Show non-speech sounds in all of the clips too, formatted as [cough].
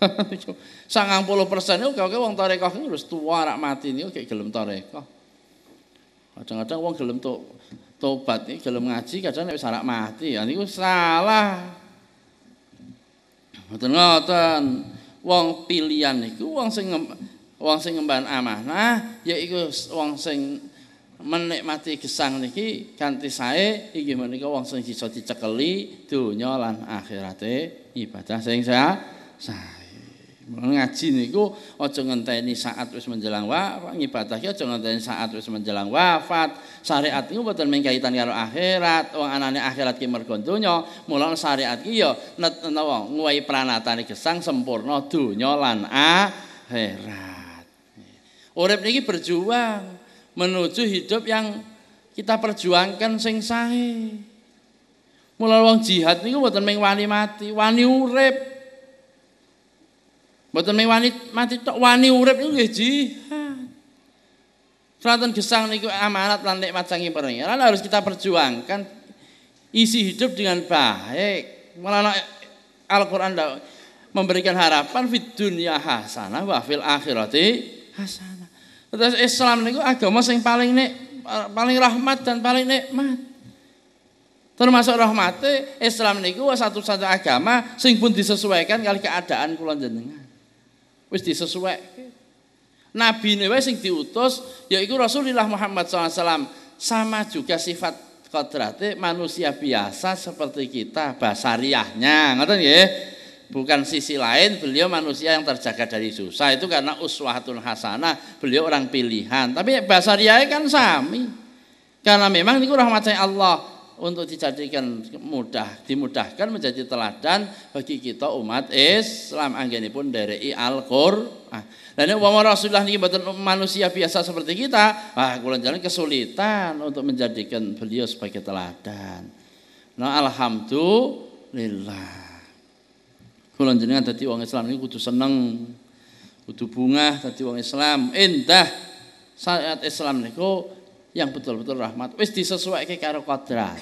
[laughs] sangang puluh persen itu kau wong tarekoh itu harus tua rak mati ini kayak gelem tarekoh kadang-kadang wong gelem to tobat ini gelem ngaji kadang wis rak mati ya niku salah ngoten ngoten wong pilihan niku wong sing wong sing ngemban amanah yaiku wong sing menikmati gesang niki ganti saya, inggih menika wong sing bisa dicekeli donya lan akhirate ibadah sing sah ngaji niku aja ngenteni saat wis menjelang wafat ngibadah aja ngenteni saat wis menjelang wafat syariat niku boten mung kaitan karo akhirat wong anane akhirat ki mergo donya mula syariat ki ya menawa nguwai pranatane gesang sempurna donya lan akhirat urip niki berjuang menuju hidup yang kita perjuangkan sing sae mula wong jihad niku boten mung wani mati wani urip Mboten wani mati tok wani urip niku nggih jihad. Hmm. Selatan gesang niku amanat lan nikmat sang pangeran ya, harus kita perjuangkan isi hidup dengan baik. Malah Al-Qur'an memberikan harapan fid dunya hasanah wa fil akhirati hasanah. Terus Islam niku agama sing paling nek paling rahmat dan paling nikmat. Termasuk rahmatnya Islam niku satu-satu agama sing pun disesuaikan kali keadaan kula jenengan wis disesuaikan. Nabi ini sing diutus ya yaitu Rasulullah Muhammad SAW sama juga sifat kodrati manusia biasa seperti kita basariahnya ngerti ya bukan sisi lain beliau manusia yang terjaga dari susah itu karena uswahatul hasanah beliau orang pilihan tapi basariahnya kan sami karena memang ini rahmatnya Allah untuk dijadikan mudah dimudahkan menjadi teladan bagi kita umat Islam pun dari Al-Qur'an. Dan nek Rasulullah ini mboten manusia biasa seperti kita, wah kurang jalan kesulitan untuk menjadikan beliau sebagai teladan. Nah, alhamdulillah. Kurang jenengan tadi wong Islam ini kudu seneng. Kudu bunga tadi wong Islam, indah saat Islam kok yang betul-betul rahmat wis disesuaikan karo kodrat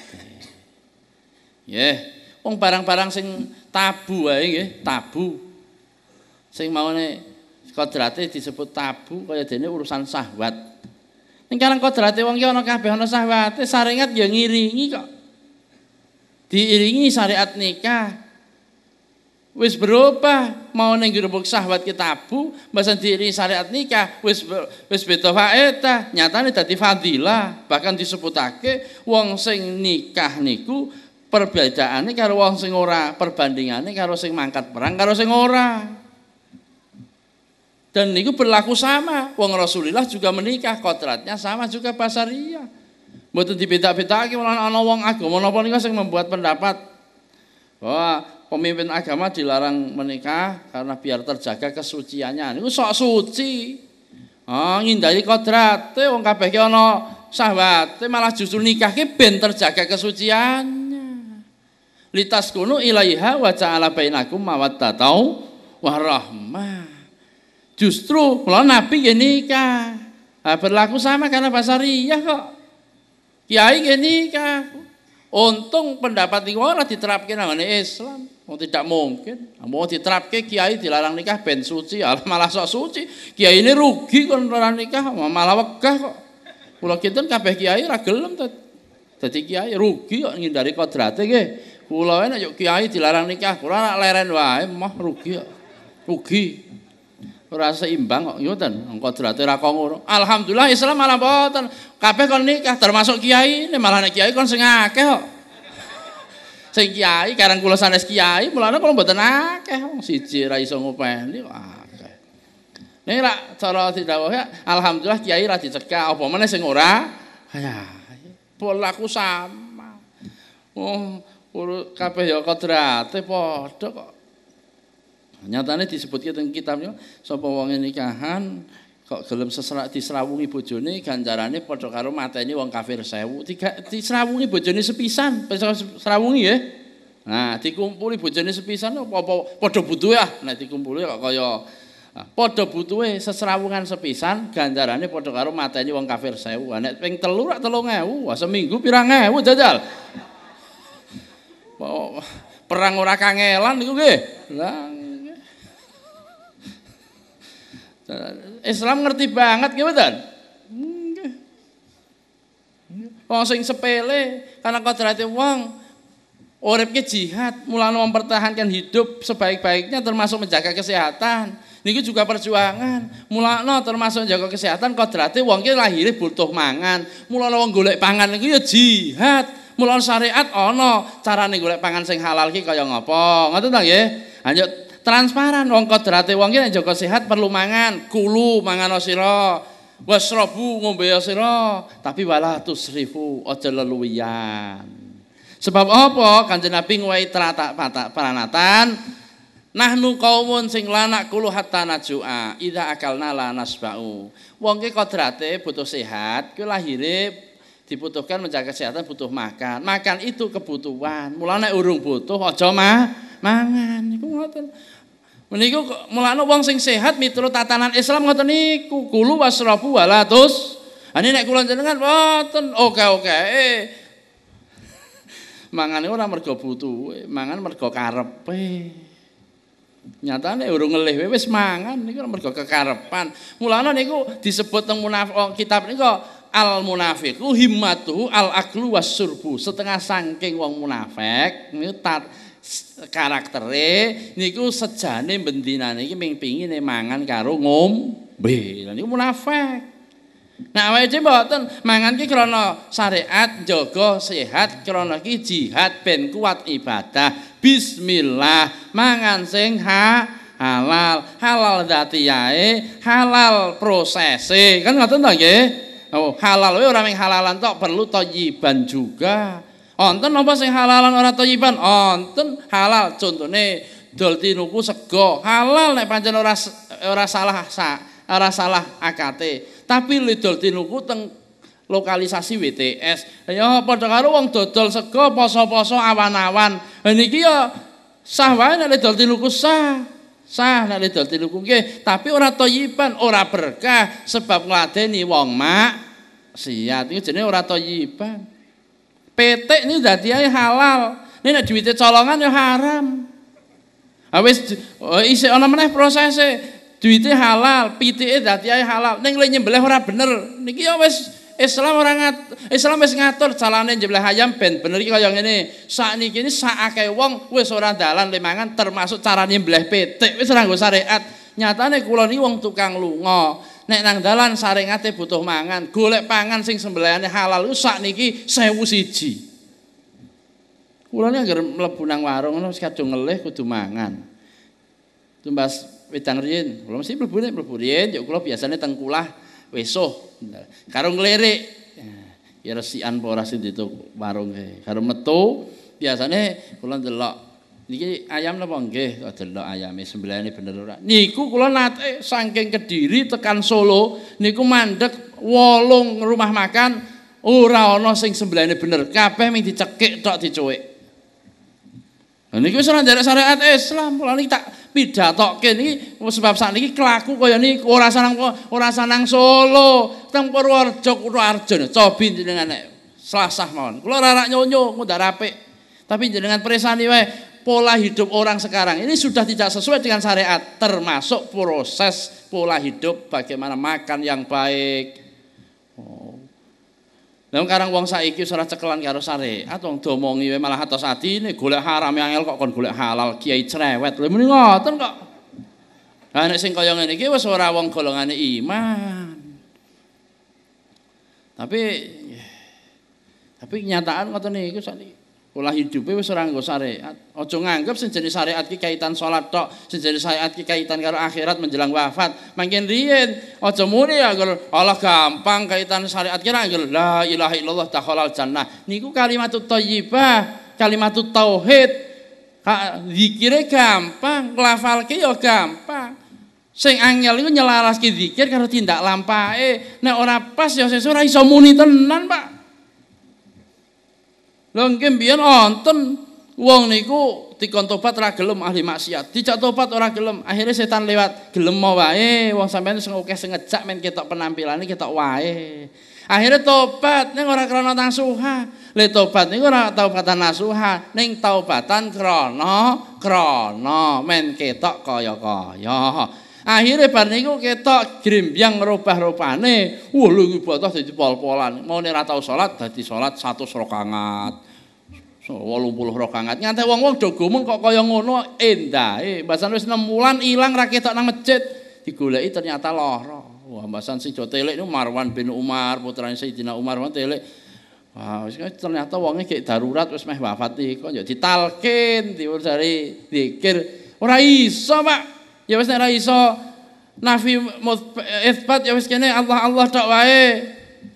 nggih wong barang-barang sing tabu wae nggih tabu sing maune kodrate disebut tabu kaya dene urusan sahabat. ning karang kodrate wong ya ana kabeh ana syahwate syariat ya ngiringi kok diiringi syariat nikah Wis berubah mau ning sahabat kita bu, bahasa diri syariat nikah wis wis faeta faedah, nih tadi fadilah, bahkan disebut disebutake wong sing nikah niku perbedaannya karo wong sing ora, perbandingannya karo sing mangkat perang karo sing ora. Dan niku berlaku sama. Wong Rasulullah juga menikah, kotratnya sama juga Basariyah. Mboten dibedak lagi, ana ana wong agama napa nika sing membuat pendapat bahwa pemimpin agama dilarang menikah karena biar terjaga kesuciannya. Ini sok suci. Oh, ngindari kodrate wong kabeh ki sahabat, sahwate malah justru nikah ki ben terjaga kesuciannya. Litas kunu ilaiha wa ja'ala bainakum mawaddatau wa rahmah. Justru kalau Nabi ya nikah. Nah, berlaku sama karena riyah kok. Kiai ya nikah. Untung pendapat ini orang diterapkan oleh Islam. Oh, tidak mungkin. Mau ke kiai dilarang nikah ben suci, [laughs] malah sok suci. Kiai ini rugi kon dilarang nikah, malah wegah kok. Kula kita kabeh kiai ragelum gelem kiai rugi kok ngindari kodrate nggih. Kula nek yo kiai dilarang nikah, kula lereng leren wae mah rugi kok. Rugi. rasa imbang kok ngoten. Iya kodrate ra Alhamdulillah Islam malah boten. Kabeh kon nikah termasuk kiai, malah kiai kon sing akeh kok. sing kiai karang kula sanes kiai mulane kula mboten akeh wong siji ra iso ngopeni akeh ning ra cara didawuh ya alhamdulillah kiai ra dicekak apa meneh sing ora ya polaku sama oh kabeh ya kodrate padha kok nyatane disebutke teng kitabnya sapa wong nikahan kok gelem sesra, diserawungi bojone ganjarane padha karo mateni wong kafir sewu tiga diserawungi bojone sepisan serawungi ya nah dikumpuli bojone sepisan apa-apa padha butuhe ah nek nah, dikumpuli kok kaya ah, padha butuhe seserawungan sepisan ganjarane padha karo mateni wong kafir 1000 nek ping telu rak 3000 wah seminggu pirang ewu jajal perang ora kangelan niku nggih nah Islam ngerti banget gimana, kan? Wong sing sepele karena kodrate wong uripke jihad, mulane mempertahankan hidup sebaik-baiknya termasuk menjaga kesehatan. Niku juga perjuangan. Mulane termasuk menjaga kesehatan kodrate wong kita lahir butuh mangan. mulai wong golek pangan niku ya jihad. Mulane syariat ana carane golek pangan sing halal ki kaya ngapa. Ngoten ta ya, Anjuk Transparan wong kodrate wong ki nek sehat perlu mangan, kulu mangan sira, wasrobu ngombe sira, tapi wala tusrifu aja leluwian. Sebab apa Kanjeng Nabi nguwahi teratak patak paranatan Nahnu kaumun sing lanak kulu hatta najua ida akal nala nasbau. Wong ki kodrate butuh sehat, ki lahirip. dibutuhkan menjaga kesehatan butuh makan. Makan itu kebutuhan. Mulane urung butuh aja ma mangan iku ngoten. Meniku mulane wong sing sehat miturut tatanan Islam ngoten niku kulu wasrafu walatus. Ani nek kula jenengan wonten oke oke. Eh. [laughs] Mangan ora mergo butuh, mangan mergo karepe. Nyatane urung ngelih wis mangan niku mergo kekarepan. Mulane niku disebut teng munafik oh, kitab niku al munafiku himmatu al aklu was surbu setengah sangking wong munafik niku karaktere niku sejane bendinane iki ming pingine mangan karo ngombe niku munafik Nah awake dhewe mboten mangan ki krana syariat, jaga sehat, krana ki jihad ben kuat ibadah. Bismillah, mangan sing ha halal, halal dati yae, halal prosese. Kan ngoten to nggih? Oh, halal we ora halalan tok perlu toyiban juga. Onten apa sing halalan ora toyiban? Onten halal contohnya dol sego. Halal nek pancen ora ora salah sa, ora salah AKT. Tapi lidol tinuku teng lokalisasi WTS. Ya padha karo wong dodol sego poso-poso awan-awan. Lah niki ya sah wae nek lidol sah. sah nek dol telu nggih tapi ora toyiban ora berkah sebab ngladeni wong mak siat itu jadi ora toyiban PT ini dadi halal ini nih duitnya colongan ya haram awes isi oh, isih proses duitnya halal PT dadi halal ning le nyembelih orang bener niki ya Islam orang ngat, Islam wis ngatur calane jemlah ayam ben bener iki kaya ngene. Sakniki ini sakake wong wes ora dalan lemangan termasuk carane nyembelih pitik wis ora nggo syariat. Nyatane kula niki wong tukang lunga. Nek nang dalan saringate butuh mangan, golek pangan sing sembelihane halal ku sakniki 1001. Kula niki anggere mlebu nang warung wis kadung ngelih kudu mangan. Tumbas wedang riyin, kula mesti mlebu nek mlebu riyin yo ya kula tengkulah weso karo nglirik ya resikan apa ora itu dituku warung e. karo metu biasane kula ndelok niki ayam napa nggih kok delok ayame sembelane bener ora niku kula nate saking Kediri tekan Solo niku mandek wolung rumah makan ora ana sing sembelane bener kabeh mung dicekik tok dicuwek niku wis ora ndarek syariat eh, Islam lha niki tak pidatokke niki sebab sakniki kelaku kaya niki ora sanang ora sanang Solo, teng Purworejo kutha Arjuna. Cobi jenengan nek selasah mawon. Kula ora rak nyonyo, ngundar apik. Tapi jenengan presani wae pola hidup orang sekarang ini sudah tidak sesuai dengan syariat, termasuk proses pola hidup bagaimana makan yang baik. Oh, lah karang wong saiki wis ora cekelan karo sare. Atong ah, domongi wae malah atos atine golek haram angel kok kon golek halal kiai cerewet. Lha muni ngoten kok. Lah nek sing kaya ngene iki wis ora wong golongane iman. Tapi tapi kenyataan ngoten iki sakniki. Pola hidupnya wis ora nganggo syariat. Aja nganggep sing syariat ki kaitan sholat tok, sing syariat ki kaitan karo akhirat menjelang wafat. makin riyen aja muni ya Allah gampang kaitan syariat kira ra la ilaha illallah takhalal jannah. Niku kalimatut thayyibah, kalimatut tauhid. Zikire gampang, nglafalke ya gampang. Sing angel iku nyelaraske zikir karo tindak lampae. Nek ora pas ya sesuk ora iso muni tenan, Pak. Lah nggih mbiyen wonten wong niku dikontobat tobat ora gelem ahli maksiat. dicatobat tobat ora gelem, akhirnya setan lewat gelem wae wong sampeyan sing oke sing ngejak men ketok penampilane ketok wae. Akhirnya tobat ning ora krana nasuha. Le tobat niku ora taubatan nasuha, ning taubatan krana krana men ketok kaya-kaya. Akhire bar niku ketok grimbyang rubah-rupane. Wah lho iki botoh dadi pol-polan. Maune ora tau salat dadi salat 100 rakaat. 80 rakaat. Nganti wong-wong do gumun kok kaya ngono endahe. Eh, Mbasan wis 6 wulan ilang ra ketok nang masjid. Digoleki ternyata lara. Wah Mbasan si Jotelek niku Marwan bin Umar, putrane Sayyidina Umar wa Telek. Wah, wis ternyata wonge gek darurat wis meh wafat iki kok ya ditalkin diurus dari Ora iso, Pak. ya wis nek ora iso nafi isbat ya wis kene Allah Allah tok wae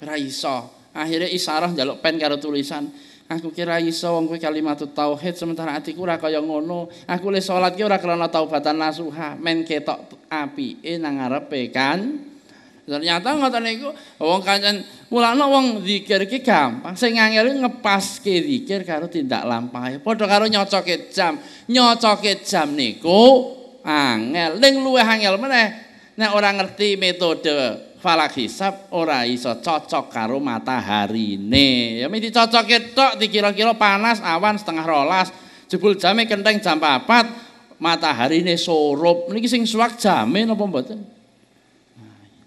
ora iso akhire isyarah njaluk pen karo tulisan aku kira iso wong kuwi kalimat tauhid sementara atiku ora kaya ngono aku le salat ki ora krana taubatan nasuha men ketok api e nang ngarepe kan ternyata ngoten niku wong kancan mulane wong zikir ki gampang sing ngangel ngepas ke zikir karo tindak lampahe padha karo nyocoke jam nyocoke jam niku angel ning luwih angel meneh nek nah, ora ngerti metode falak hisab ora iso cocok karo matahari ne ya mesti cocok ketok, dikira-kira panas awan setengah rolas jebul jame kenteng jam 4 matahari ne sorup niki sing suwak jame napa mboten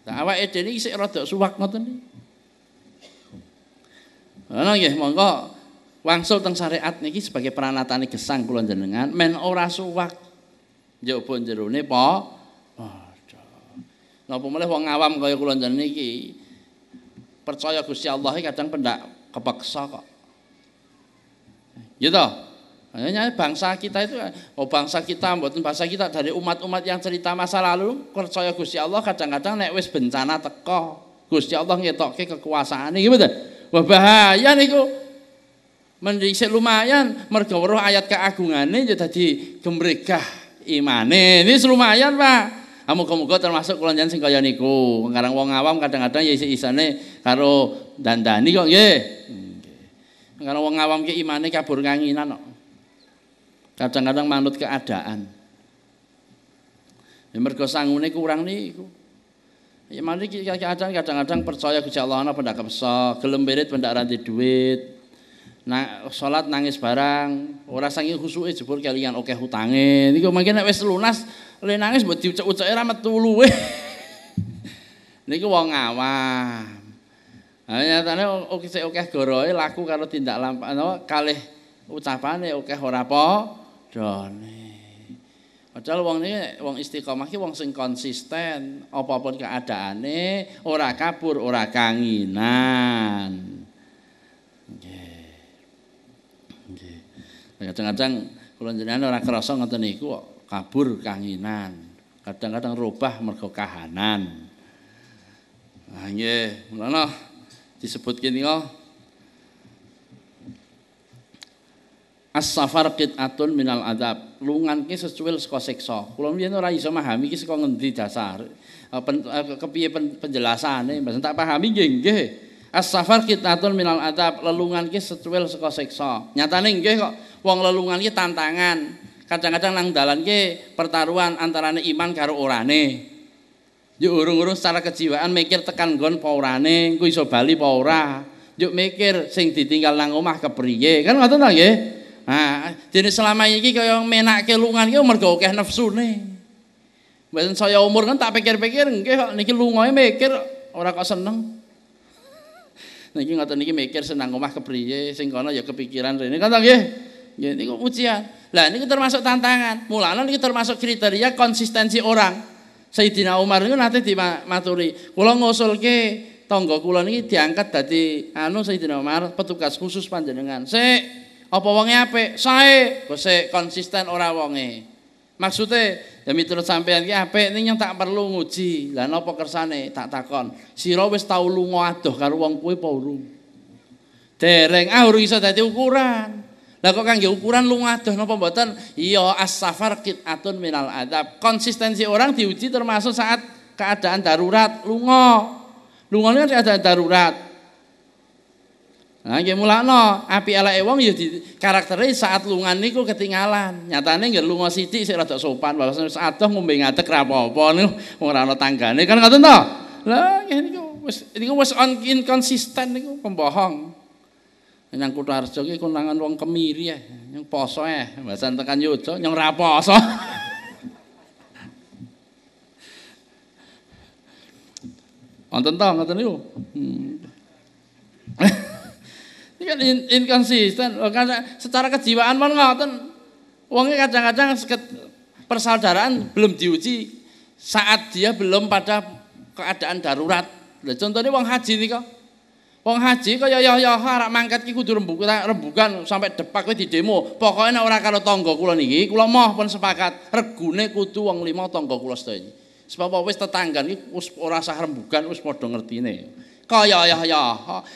nah, iya. awake dhewe iki sik rada suwak ngoten niki Ana nggih monggo wangsul teng syariat niki sebagai peranatane gesang kula jenengan men ora suwak Jauh jerone po padha. Napa meneh wong awam kaya kulon jeneng niki percaya Gusti Allah kadang pendak kepaksa kok. Gitu. toh? Hanya bangsa kita itu, oh bangsa kita, buatin bangsa kita dari umat-umat yang cerita masa lalu percaya Gusti Allah kadang-kadang nek wis bencana teko, Gusti Allah ngetokke kekuasaan iki betul. Wah bahaya niku. Mendhisik lumayan mergo ayat keagungannya jadi dadi imane. Ini lumayan, Pak. kamu ah, muga termasuk kula njenengan sing kaya niku. ngarang wong awam kadang-kadang ya isi isane karo dandani kok ye ngarang wong awam ke imane kabur nganginan kok. Kadang-kadang manut keadaan. Ya mergo sangune kurang niku. Ya mari kadang-kadang percaya Gusti Allah ana pendak kepesa, gelem pirit pendak duit. na, salat nangis barang, ora saking khusuke jebul kelingan oke okay, hutange. Niku mangke nek wis lunas le nangis mbok diucek-uceke ora metu luwe. [laughs] Niku wong awam. Ah nyatane oke sik oke goroe laku karo tindak lampah no, kalih ucapane oke okay, ora apa done. Padahal wong ini, wong istiqomah ki wong sing konsisten apapun keadaane ora kabur, ora kanginan. Ya, kadang-kadang kula jenengan ora kerasa ngoten niku kok kabur kanginan. Kadang-kadang rubah mergo kahanan. Nah nggih, menawa disebut kene As-safar qit'atun minal adab. Lungan ki secuil saka siksa. Kula mbiyen ora iso memahami ki saka ngendi dasar. Eh, eh, kepiye penjelasane? Mboten tak pahami nggih nggih. As-safar kitatun minal adab, lelungan ki secuil saka siksa. Nyatane nggih kok wong lelungan ki tantangan. Kadang-kadang nang dalan ki pertaruhan antarane iman karo orane. Yuk urung-urung secara kejiwaan mikir tekan gon apa orane, engko iso bali apa ora. Yuk mikir sing ditinggal nang omah kepriye. Kan ngoten ta nggih? Nah, dene selama iki kaya menakke lungan umur mergo akeh nafsune. bahkan saya umur kan tak pikir-pikir nggih kok niki mikir ora kok seneng niki ngoten niki mikir senang omah kepriye, sing kono ya kepikiran rene. Kan nggih. Nggih niku ujian. Lah niku termasuk tantangan. Mulane niku termasuk kriteria konsistensi orang. Sayyidina Umar niku nanti dimaturi, kula ngusulke tangga kula niki diangkat dadi anu Sayyidina Umar petugas khusus panjenengan. Sik, apa wonge apik? Sae, kok konsisten ora wonge. Maksude demi miturut sampean iki apik ning yang tak perlu nguji. Lah napa kersane tak takon. Sira wis tau lunga adoh karo wong kuwi apa urung? Dereng ah urung iso dadi ukuran. Lah kok kangge ukuran lunga adoh napa mboten? Iya as-safar qit'atun minal adab. Konsistensi orang diuji termasuk saat keadaan darurat lunga. Lunga ini keadaan darurat. Nah, mulak no api ala ewang ya di karaktere saat lungan niku ketinggalan. Nyatane nggak lungo siti sih rada sopan, bahasa saat adoh ngombe ngate ra apa-apa niku ora tangga tanggane kan ngoten to. Lah nggih niku was, niku was on inconsistent niku pembohong. Nang Kutaharjo iki konangan wong kemiri ya, yang poso ya bahasan tekan yojo yang raposo. poso. nggak ta nih. niku. Hmm. [laughs] Ini kan in inkonsisten. Secara kejiwaan pun ngoten. Wongnya kadang-kadang persaudaraan belum diuji saat dia belum pada keadaan darurat. Nah, contohnya wong haji nih kok. Wong haji kok ya ya ya harap mangkat ki kudu rembukan, rembukan sampai depak di demo. Pokoknya nek ora karo tangga kula niki, kula moh pun sepakat regune kudu wong lima tangga kula sedaya. Sebab wis tetanggan iki wis ora sah rembukan wis padha ngertine. Kaya ya ya.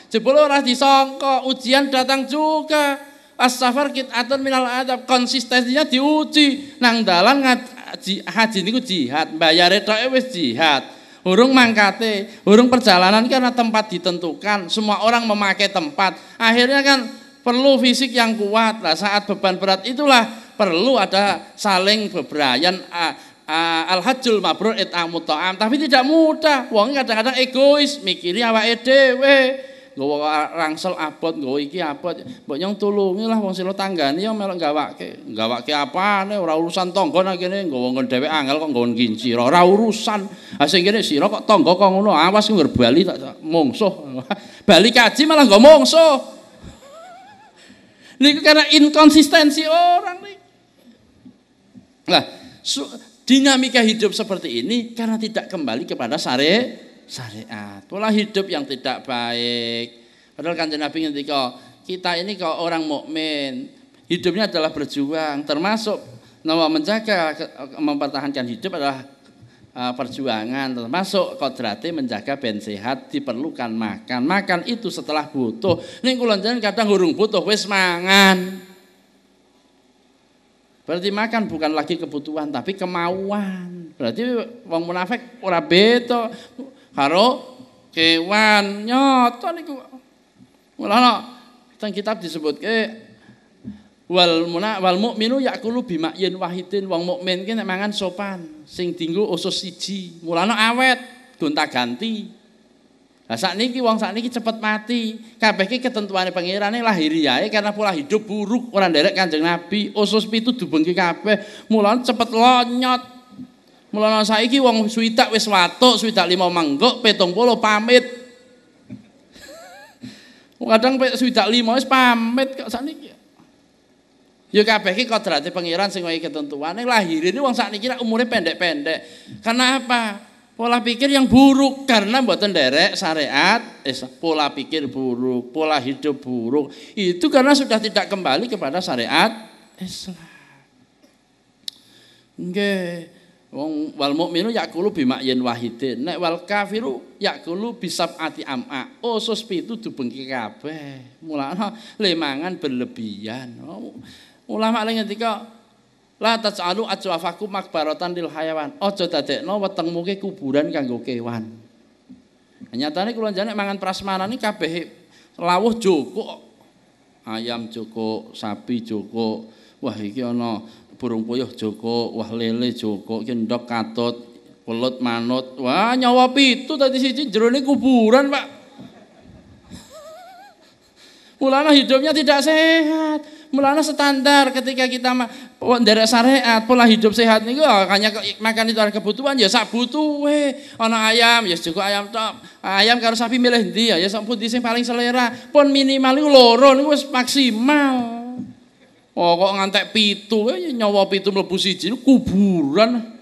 Jebul ora disangka ujian datang juga. As-safar kit'atun minal adab. Konsistensinya diuji. Nang dalan ngaji, haji niku jihad. Bayare tok wis jihad. Urung mangkate, Hurung perjalanan karena tempat ditentukan. Semua orang memakai tempat. Akhirnya kan perlu fisik yang kuat. lah saat beban berat itulah perlu ada saling beberayan uh, al-hajjul mabrur it'amu ta'am, tapi tidak mudah. Wong kadang-kadang egois, mikirnya awake dhewe. Nggowo rangsel abot, nggowo iki abot. Mbok nyong tulungi lah wong silo tanggane yo melok gawake. Gawake apane ora urusan tangga nang kene nggowo nggon dhewe angel kok nggon ginci. Ora urusan. Ha ah, sing kene sira kok tangga kok ngono, awas ngger bali tak mungsuh. [laughs] bali kaji malah nggo mungsuh. Niku karena inkonsistensi orang nih. Lah, Dinamika hidup seperti ini karena tidak kembali kepada syari syariat. Pola hidup yang tidak baik. Padahal kan Nabi kok kita ini kalau orang mukmin hidupnya adalah berjuang termasuk nama menjaga mempertahankan hidup adalah e, perjuangan termasuk kodrati menjaga ben sehat diperlukan makan makan itu setelah butuh ini kula kadang hurung butuh wis mangan Berarti makan bukan lagi kebutuhan tapi kemauan. Berarti wong munafik ora beto karo kewan nyoto niku. Mulane teng kitab ke wal muna wal mukminu yakulu yen wahidin wong mukmin ki nek mangan sopan sing dinggo usus siji mulane awet gonta-ganti Nah sakniki wong ini cepet mati. Kabeh iki ketentuane pangerane lahiriae karena pola hidup buruk orang derek Kanjeng Nabi, usus pitu dubengke kabeh, mulan cepet lonyot. Mulane saiki wong suwidak wis watuk, suwidak lima manggok, petong polo pamit. [laughs] Kadang suwidak lima wis pamit kok ini Ya kabeh iki kodrate pangeran sing kaya ketentuane lahirine wong ini umurnya pendek-pendek. karena apa Pola pikir yang buruk karena buatan derek syariat, eh, pola pikir buruk, pola hidup buruk. Itu karena sudah tidak kembali kepada syariat Islam. Nggih. Wong wal mukminu yakulu bimakyin wahidin, nek wal kafiru yakulu bisabati am'a. Usus oh, pitu dubengki kabeh. Mulane lemangan berlebihan. Oh, ulama lain ketika La taj'alu ajwafakum makbaratan lil hayawan. Aja dadekno wetengmu ke kuburan kanggo kewan. Nah, nyatane kula jane mangan prasmanan iki kabeh lawuh joko. Ayam joko, sapi joko. Wah iki ana burung puyuh joko, wah lele joko, kendok katot katut, pelut manut. Wah nyawa pitu tadi siji jerone kuburan, Pak. Mulana hidupnya tidak sehat. Mulanya standar ketika kita dari syariat, pola hidup sehat nih niku ya, hanya makan itu ada kebutuhan ya sak butuh weh Ana ayam ya cukup ayam top Ayam karo sapi milih ndi ya, ya sak sampun di sing paling selera. Pun minimal itu loro niku wis maksimal. Oh kok ngantek pitu, eh, nyawa pitu mlebu siji kuburan.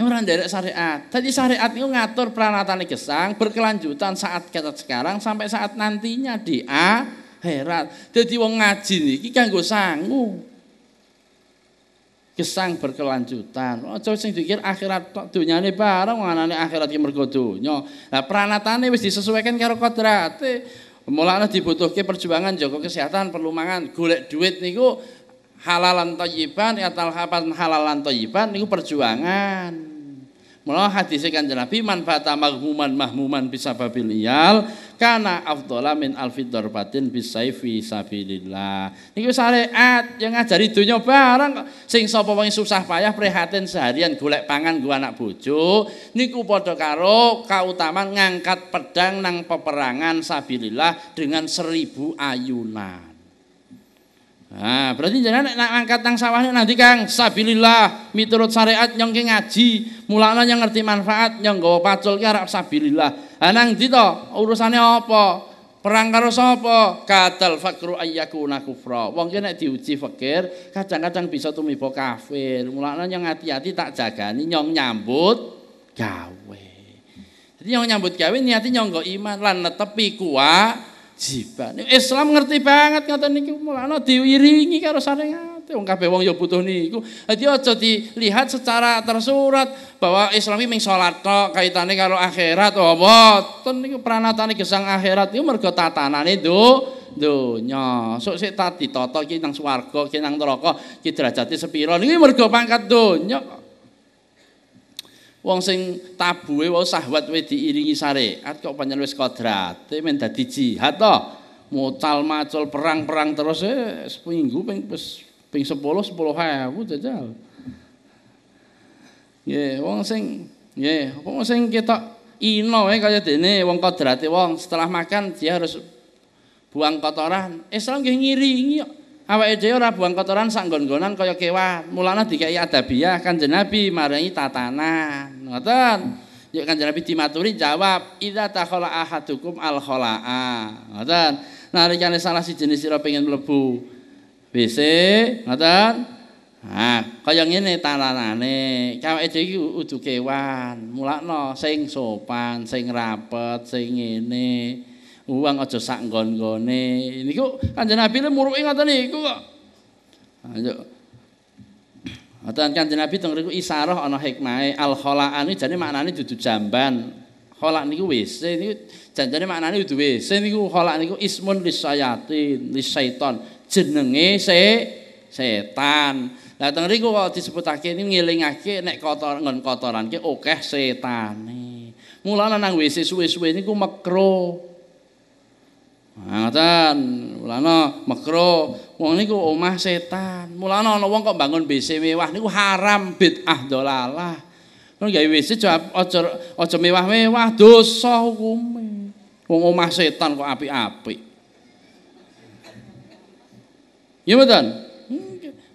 orang dari syariat. Jadi syariat itu ngatur peranatane gesang berkelanjutan saat kita sekarang sampai saat nantinya di akhirat. Jadi wong ngaji nih kita gue sanggup Gesang berkelanjutan. Oh, coba sing dikir akhirat tuh nyanyi bareng anane akhirat yang mergo nah Lah ini harus disesuaikan karo kodrat. mulanya dibutuhkan perjuangan jago kesehatan perlu mangan, golek duit niku halalan toyiban ya talhapan halalan toyiban niku perjuangan. Mula hadise kan Nabi man mahmuman mahmuman bisa babil iyal karena afdhala min alfid darbatin bisaifi sabilillah. Niku syariat yang ngajari dunia barang sing sapa wong susah payah prihatin seharian golek pangan gua anak bojo niku padha karo kautaman ngangkat pedang nang peperangan sabilillah dengan seribu ayunan. Nah, berarti jenengan nek ngangkat nang sawahnya nanti Kang, sabilillah, miturut syariat nyong ngaji, mulane yang ngerti manfaat nyong nggawa pacul ki arep sabilillah. Ha nang ndi to urusane apa? Perang karo sapa? Katal fakru ayyakuna kufra. Wong ki nek diuji fakir, kadang-kadang bisa tumiba kafir. Mulane yang hati-hati tak jagani nyong nyambut gawe. Jadi nyong nyambut gawe niati nyong nggo iman lan netepi kuat kewajiban. Islam ngerti banget ngata niku mulane diiringi karo syariat. Wong kabeh wong ya butuh niku. Dadi aja dilihat secara tersurat bahwa Islam iki mung salat tok kaitane karo akhirat apa oh, mboten niku pranatane gesang akhirat iku mergo tatanane do donya. Sok sik tadi toto iki nang swarga, iki nang neraka, iki derajate sepira niku mergo pangkat donya Wong sing tabuhe wae sahwat wae diiringi sare. At kok pancen wis kodrat, men dadi jihad to. Mutal macul perang-perang terus eh, seminggu ping ping 10 10 hewu jajal. Ye, wong sing ye, wong sing ketok ino eh, kaya dene wong kodrate wong setelah makan dia harus buang kotoran. Islam eh, nggih ngiringi awake dhewe ora buang kotoran sak nggon-nggonan kaya kewan. Mulane dikai adabiyah Kanjeng Nabi marangi tatanan. Ngoten. Yuk Kanjeng Nabi dimaturi jawab, "Idza takhala ahadukum al khala'a." Ngoten. Nalikane salah si jenis sira pengen mlebu WC, ngoten. Nah, kaya ngene tananane, awake dhewe iki kudu kewan. Mulakno sing sopan, sing rapet, sing ngene. uang aja sak nggon-ngone. Niku Kanjeng Nabi le muruke ngoten niku kok. Ayo. Atan Kanjeng Nabi teng riku isarah ana hikmahe al khalaani jane maknane dudu jamban. Kholak niku WC eh, niku jane maknane dudu WC eh, niku kholak niku ismun lisayatin lisaiton jenenge se setan. Lah teng riku kok disebutake niku ngelingake nek kotor ngon kotoran ki akeh setane. Mulane nang WC suwe-suwe niku makruh. Ngoten, mulane makro wong niku omah setan. Mulane ana wong kok bangun WC mewah niku haram bid'ah dolalah. Kon gawe WC aja aja mewah-mewah dosa hukume. Wong omah setan kok apik-apik. Ya mboten?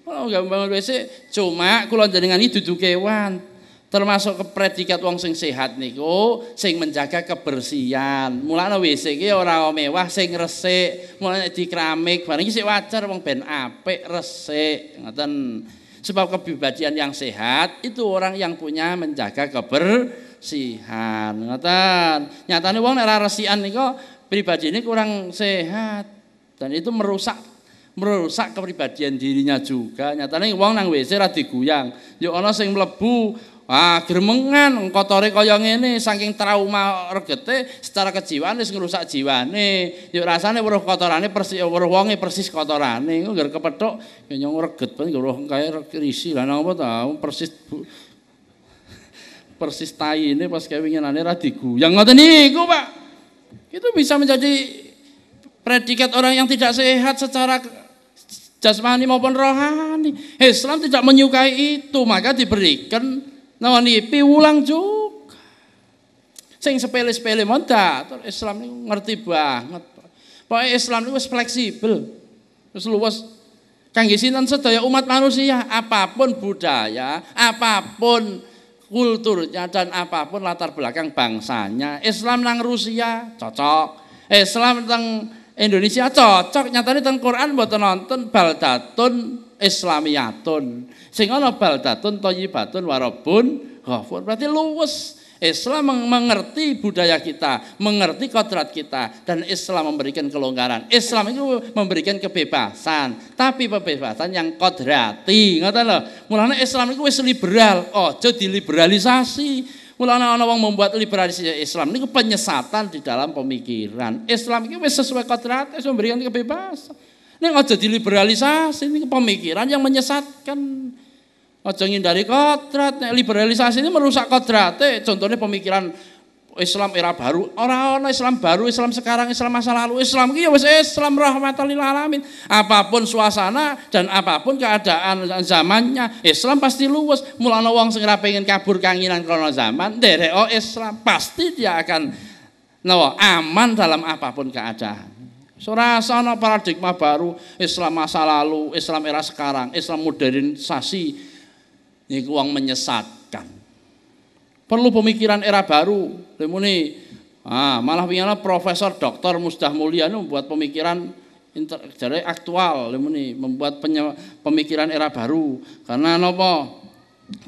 Kalau gak bangun WC cuma kalau jenengan ini duduk kewan termasuk kepredikat wong sing sehat niku sing menjaga kebersihan. Mulane WC iki ora mewah sing resik, mulane di keramik barang iki sik wajar wong ben apik resik, ngoten. Sebab kepribadian yang sehat itu orang yang punya menjaga kebersihan. Ngoten. Nyatane wong nek ora resikan niku ini kurang sehat dan itu merusak merusak kepribadian dirinya juga. Nyatane wong nang WC ra diguyang, ya ana sing mlebu Ah, germengan, kotori kaya ngene saking trauma regete secara kejiwaan wis ngrusak jiwane. Yo rasane weruh kotorane persis weruh wonge persis kotorane iku Enggak kepethuk kenyang nyong reget ben weruh kaya risi lan apa ta persis bu, persis tai ini pas radiku, ra diguyang ngoten niku, Pak. Itu bisa menjadi predikat orang yang tidak sehat secara jasmani maupun rohani. Islam tidak menyukai itu, maka diberikan ni piwulang juga. Sing sepele-sepele monta, datur Islam niku ngerti banget. Pokoke Islam niku wis fleksibel. Wis luwes kangge sinten sedaya umat manusia, apapun budaya, apapun kulturnya dan apapun latar belakang bangsanya. Islam nang Rusia cocok. Islam teng Indonesia cocok. Nyatane teng Quran buat nonton baldatun Islamiyatun. Sing ana baldatun thayyibatun warabun ghafur. Berarti luwes Islam mengerti budaya kita, mengerti kodrat kita, dan Islam memberikan kelonggaran. Islam itu memberikan kebebasan, tapi kebebasan yang kodrati. tahu loh? Mulanya Islam itu wis liberal, oh jadi liberalisasi Mulanya orang-orang membuat liberalisasi ya Islam ini penyesatan di dalam pemikiran. Islam itu wis sesuai kodrat, Islam memberikan kebebasan. Ini aja liberalisasi ini pemikiran yang menyesatkan. Aja dari kodrat, ini liberalisasi ini merusak kodrat. Contohnya pemikiran Islam era baru, orang-orang Islam baru, Islam sekarang, Islam masa lalu, Islam ini ya Islam rahmatan alamin. Apapun suasana dan apapun keadaan zamannya, Islam pasti luwes. Mulai wong segera pengen kabur kanginan krono zaman, dereo oh Islam pasti dia akan no, aman dalam apapun keadaan. Serasa ana paradigma baru Islam masa lalu, Islam era sekarang, Islam modernisasi niku wong menyesatkan. Perlu pemikiran era baru. Lemune ah, malah pinyala profesor doktor Musdah Mulyana membuat pemikiran dari aktual lemune membuat pemikiran era baru karena nopo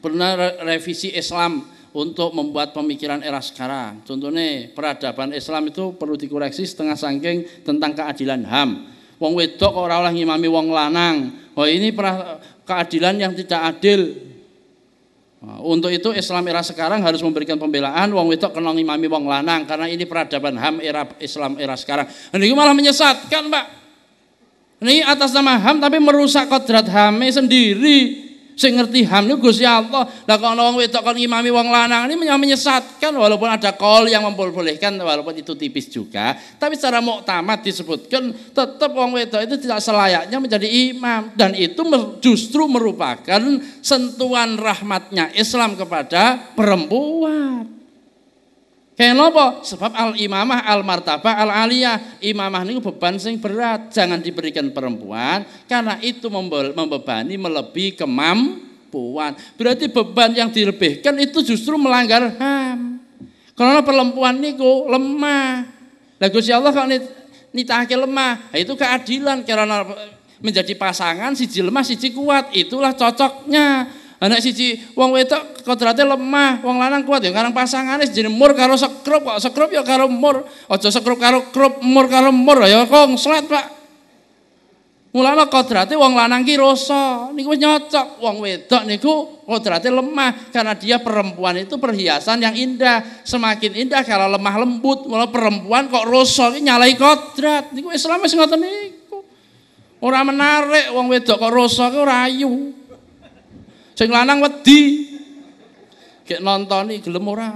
pernah revisi Islam untuk membuat pemikiran era sekarang. Contohnya peradaban Islam itu perlu dikoreksi setengah sangking tentang keadilan HAM. Wong wedok ora oleh ngimami wong lanang. Oh ini keadilan yang tidak adil. Nah, untuk itu Islam era sekarang harus memberikan pembelaan wong wedok kena ngimami wong lanang karena ini peradaban HAM era Islam era sekarang. Nah, ini malah menyesatkan, Pak. Ini atas nama HAM tapi merusak kodrat HAM sendiri sing ngerti ham niku Gusti Allah. Lah kok ana wong wedok kon ngimami wong lanang ini menyesatkan walaupun ada kol yang memperbolehkan walaupun itu tipis juga, tapi secara muktamad disebutkan tetap wong wedok itu tidak selayaknya menjadi imam dan itu justru merupakan sentuhan rahmatnya Islam kepada perempuan. Kenapa? Sebab al-imamah al-martabah al-aliyah. Imamah ini beban sing berat. Jangan diberikan perempuan karena itu membebani melebihi kemampuan. Berarti beban yang dilebihkan itu justru melanggar HAM. Karena perempuan ini kok lemah. Lagu si Allah kalau nitahake lemah, itu keadilan karena menjadi pasangan siji lemah siji kuat. Itulah cocoknya. Anak siji wong wedok kodrate lemah, wong lanang kuat ya karang pasangane jadi mur karo sekrup kok sekrup ya karo mur. Aja sekrup karo krup, mur karo mur ya kong kongslet, Pak. Mulane kodrate wong lanang ki rasa, niku wis nyocok. Wong wedok niku kodrate lemah karena dia perempuan itu perhiasan yang indah. Semakin indah kalau lemah lembut, malah perempuan kok rasa ki nyalai kodrat. Niku Islam wis ngoten niku. Ora menarik wong wedok kok rasa ki ora sing lanang wedi gek nontoni gelem ora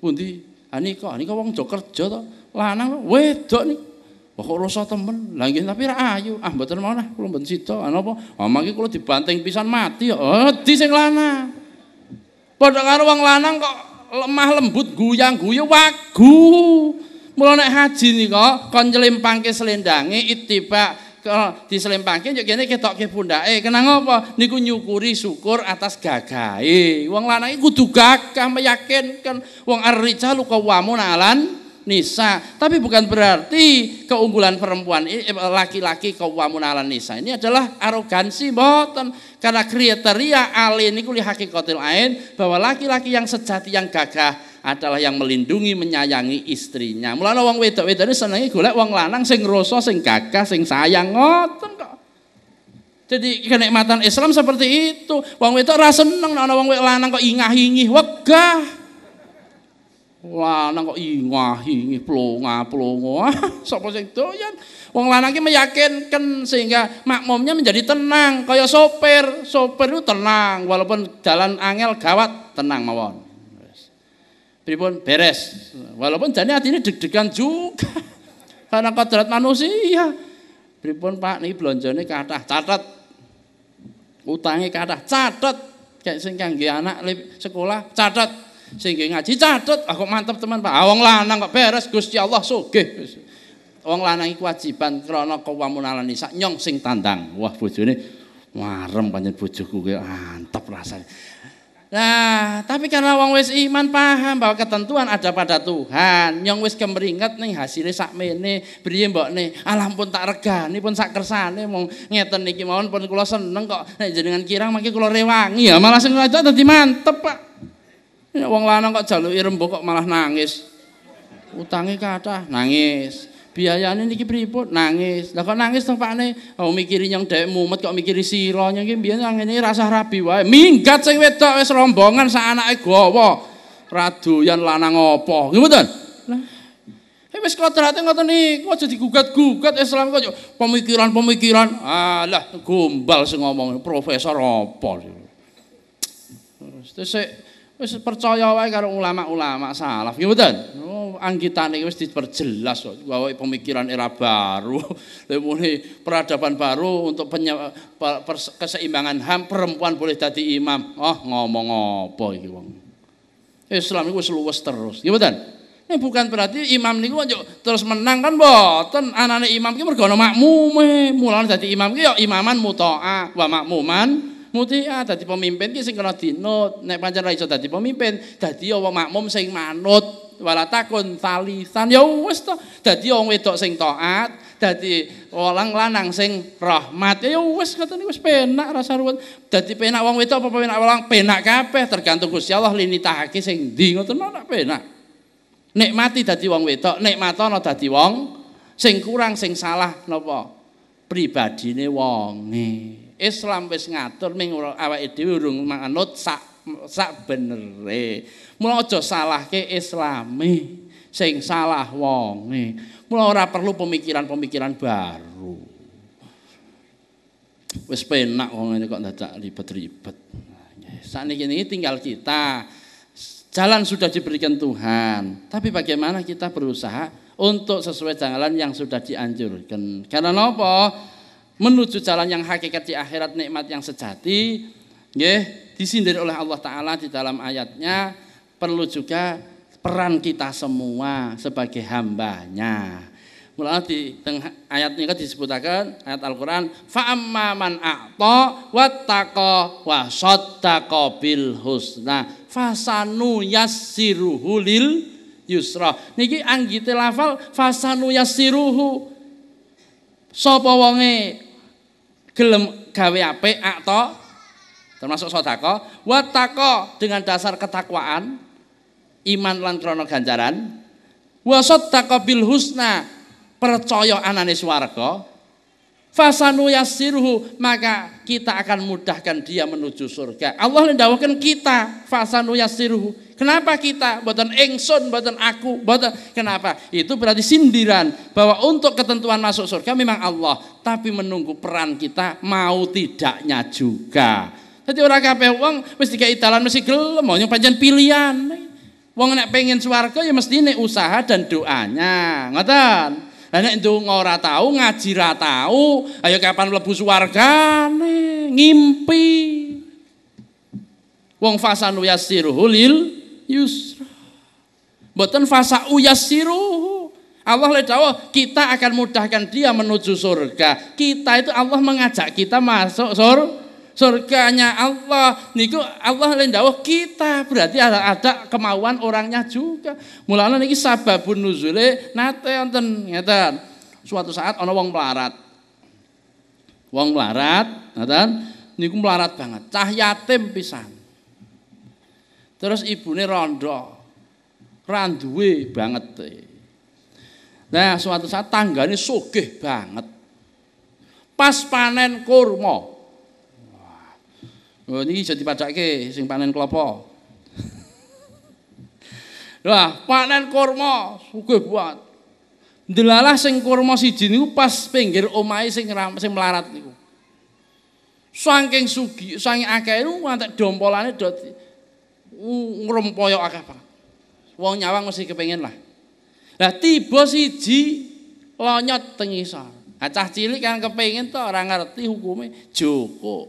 pundi ani kok ani kok wong kerja to lanang wedok ni kok rasa temen lah nggih tapi ra ayu ah mboten mau lah kula ben sida ana apa ah mangke kula dibanting pisan mati oh di sing lanang padha karo wong lanang kok lemah lembut guyang guyu wagu mulane haji nika kon nyelimpangke selendange itibak Kalau diselempake yo kene ketokke pundake. Kenang apa? Niku nyukuri syukur atas gagahe. Wong lanang kudu gagah meyakinkan wong ar-rijalu qawwamun 'alan nisa. Tapi bukan berarti keunggulan perempuan eh, laki-laki kawamun alan nisa. Ini adalah arogansi mboten. karena kriteria alin niku li hakikatil ain bahwa laki-laki yang sejati yang gagah adalah yang melindungi, menyayangi istrinya. Mulane wong wedok-wedok senenge golek wong lanang sing rosso, sing gagah, sing sayang ngoten kok. Jadi kenikmatan Islam seperti itu. Wong wedok rasa seneng ana wong wedok lanang kok ingah-ingih, wegah. Lanang kok ingah-ingih, plonga-plonga. [laughs] Ah, sapa sing doyan? Wong lanang ki meyakinkan sehingga makmumnya menjadi tenang, kaya sopir. Sopir itu tenang walaupun jalan angel gawat, tenang mawon pripun beres. Walaupun jane atine deg-degan juga. [laughs] Karena kodrat manusia. Iya. Pripun Pak niki blonjone kathah catet. Utange kathah catet. Kayak sing kangge anak sekolah catet. Sing ngaji catet. Aku mantep teman Pak. Awang ah, lanang kok beres Gusti Allah sugih. Wong lanang iku wajiban krana kawamunalani sak nyong sing tandang. Wah bojone marem pancen bojoku ki antep rasane. Nah, tapi karena wong wis iman paham bahwa ketentuan ada pada Tuhan. Yang wis kemeringet nih hasilnya sakmene, priye nih, Alam pun tak ini pun sak kersane mau ngeten niki mawon pun kula seneng kok nek jenengan kirang mangke kula rewangi ya malah sing itu dadi mantep, Pak. wong lanang kok jaluki rembug kok malah nangis. Utangi kata nangis. biayane niki pripun nangis lah kok nangis tok pakne oh, mikirin yang dhek mumet kok mikiri sira nyeng biyen ngene rasa rapi wae minggat sing wedok wis rombongan sak anake gawa. radoyan lanang apa eh, ngoten lah wis kok terate ngoten iki aja digugat-gugat Islam kok pemikiran-pemikiran alah gombal sing ngomong profesor apa terus se... Wis percaya wae karo ulama-ulama salaf. Ya mboten. Oh, anggitane wis diperjelas kok bahwa pemikiran era baru. [laughs] Lemune peradaban baru untuk penye, per, keseimbangan HAM perempuan boleh jadi imam. Oh, ngomong apa iki wong. Islam iku seluas terus. Ya mboten. Ini bukan berarti imam niku njuk terus menang kan anak-anak imam gue mergo makmu makmume. Mulane dadi imam ki ya imaman muta'a wa makmuman mutia dadi pemimpin ki sing kena dinut nek pancen ora iso dadi pemimpin dadi wong makmum sing manut wala takun talisan ya wis to dadi wong wedok sing taat dadi wong lanang sing rahmat ya wis ngoten wis penak rasa ruwet dadi penak wong wedok apa penak wong penak kabeh tergantung Gusti Allah linitahake sing ndi ngoten ana penak nikmati dadi wong wedok nikmatono dadi wong sing kurang sing salah napa pribadine wonge Islam wis ngatur ning awake dhewe urung manut sak sak benere. Mula aja salahke Islame, sing salah wonge. Mula ora perlu pemikiran-pemikiran baru. Wis penak wong ngene kok dadak ribet-ribet. Sakniki ini tinggal kita. Jalan sudah diberikan Tuhan, tapi bagaimana kita berusaha untuk sesuai jalan yang sudah dianjurkan. Karena nopo menuju jalan yang hakikat di akhirat nikmat yang sejati nggih disindir oleh Allah taala di dalam ayatnya perlu juga peran kita semua sebagai hambanya Mulai di tengah ayat ini kan disebutkan ayat Al-Qur'an fa amman a'ta wattaqa wa saddaqa bil husna fasanu yassiruhu lil yusra. Niki anggite lafal fasanu yassiruhu. Sapa gelem gawe apik atau termasuk sodako watako dengan dasar ketakwaan iman lan krono ganjaran wasot bil husna percaya anane swarga fasanu yasiruhu maka kita akan mudahkan dia menuju surga Allah ndawuhkan kita fasanu yasiruhu Kenapa kita? buatan engson, buatan aku, buatan Kenapa? Itu berarti sindiran bahwa untuk ketentuan masuk surga memang Allah, tapi menunggu peran kita mau tidaknya juga. Jadi orang kabeh uang, mesti kayak italan mesti gelem, yang panjang pilihan. Uang nak pengen swarga ya mesti ini usaha dan doanya. ngatan. Lah itu ngora tahu, ngaji ora tahu, ayo kapan mlebu nih, Ngimpi. Wong fasanu yasiru hulil yusra. Mboten fasa uyasiru. Allah le kita akan mudahkan dia menuju surga. Kita itu Allah mengajak kita masuk surga surganya Allah niku Allah lain kita berarti ada, ada kemauan orangnya juga mulanya niki sababun nuzule nate wonten ngeten suatu saat ana wong melarat wong melarat ngeten niku melarat banget Cahyatem yatim pisan Terus ibune rondo. Ra duwe banget. E. Nah, suatu saat tanggane sugih banget. Pas panen kurma. Wah. Oh, ini jadi padake sing panen klopo. Wah, [laughs] panen kurma sugih buat. Delalah sing kurma siji niku pas pinggir omahe sing ram, sing melarat niku. Saking sugih, saking akeh niku antek dompolane dot ngrumpoyok akeh banget. Wong nyawang mesti kepengin lah. Lah tiba siji lonyot teng isor. Acah nah, cilik kan kepengin to ora ngerti hukume joko.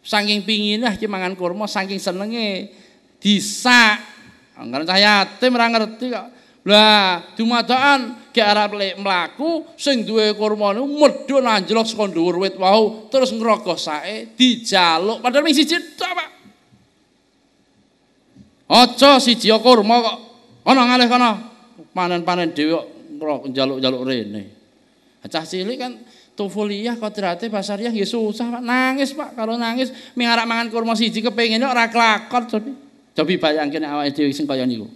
Saking pingin lah mangan kurma saking senenge disak. Angger nah, cah yatim ora ngerti kok. Lah dumadakan ke arah lek mlaku sing duwe kurma niku medhun anjlok saka dhuwur wit wau terus ngrogoh sae dijaluk padahal mung siji Pak. Ojo si jokur kurma kok ono ngalih kono panen-panen dewo kok jaluk-jaluk rene. Cah cilik kan tufuliyah terate pasar yang ya susah Pak. Nangis Pak kalau nangis mingarak mangan kurma siji kepengennya ora kelakon tapi tapi yang kena awal itu sing kaya niku.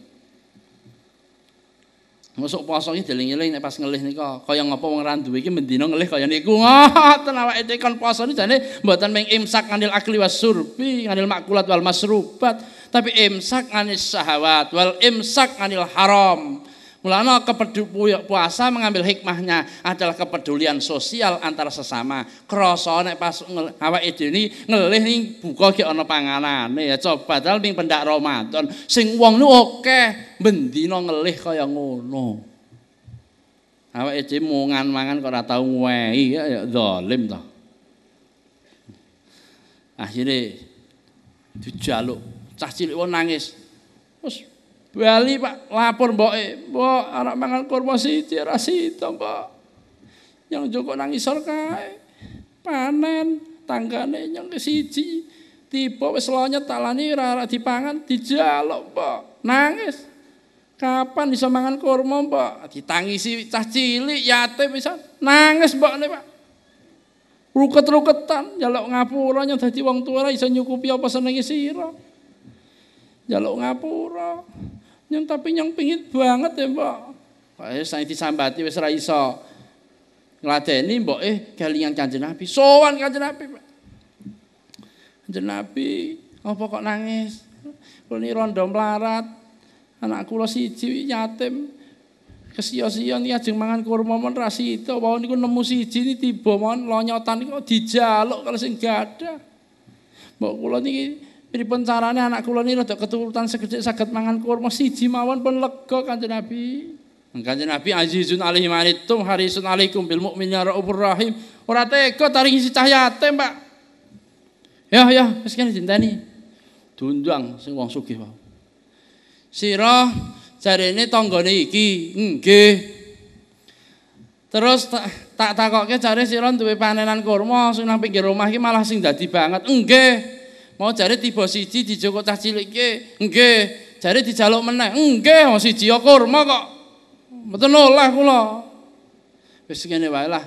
Masuk poso ini jeling jeling nek pas ngelih nika kaya ngapa wong ra duwe iki mendino ngelih kaya niku. Ngoten [laughs] awake dhewe kon poso niku jane mboten ming imsak kanil akli wasurbi, kanil makulat wal masrubat tapi imsak anis sahawat wal imsak anil haram Mulanya puasa mengambil hikmahnya adalah kepedulian sosial antara sesama. Kroso nek pas awak ini ngelih nih buka ke ono panganan ya coba padahal ning pendak romadhon sing wong nu oke bendino ngelih kaya ngono. Awak dhewe mungan mangan kok dah tau ngwehi ya ya zalim to. Akhirnya dijaluk Cah cilik wong nangis. Terus bali Pak lapor mboke, "Mbok, arek mangan kurma siji ra sito, Mbok." Yang Joko sor kae. Panen tanggane nyong ke siji. Tiba wis lonyet talani ora ra dipangan, dijaluk, pak, Nangis. Kapan bisa mangan kurma, Pak? Ditangisi cah cilik yatim bisa nangis, pak, nih, Pak. Ruket-ruketan, jalak ngapura nyata di uang tua iso nyukupi apa senengi sira. Jaluk ngapura. Nyun tapi nyang pingit banget ya, Mbok. Kae saiki disambati wis ra iso. Ngladeni mbok eh kelingan Kanjeng Nabi, sowan Kanjeng Nabi. Kanjeng Nabi, apa kok nangis? Kula ni rondo melarat. Anak kula siji yatim. Kesiyo-siyo ni ajeng mangan kurma mon ra sida, wae niku nemu siji ni tiba mon lonyotan niku dijaluk kalau sing gadah. Mbok kula niki jadi pencarane anak kula ini rada keturutan sekecik saged mangan kurma siji mawon pun lega Kanjeng Nabi. Kanjeng Nabi azizun alaihi manitum harisun alaikum bil mukminin ya raufur rahim. Ora teko tari isi cah yatim, Pak. Ya ya, wis kene dinteni. Dundang sing wong sugih wae. Sira jarene tanggane iki, nggih. Terus tak tak takokke jare sira duwe panenan kurma sing nang pinggir rumah iki malah sing dadi banget. Nggih. mau jare tiba siji di dijoko cah cilik iki nggih jare dijaluk meneh nggih mau siji kurma kok mboten nolah kula wis ngene wae lah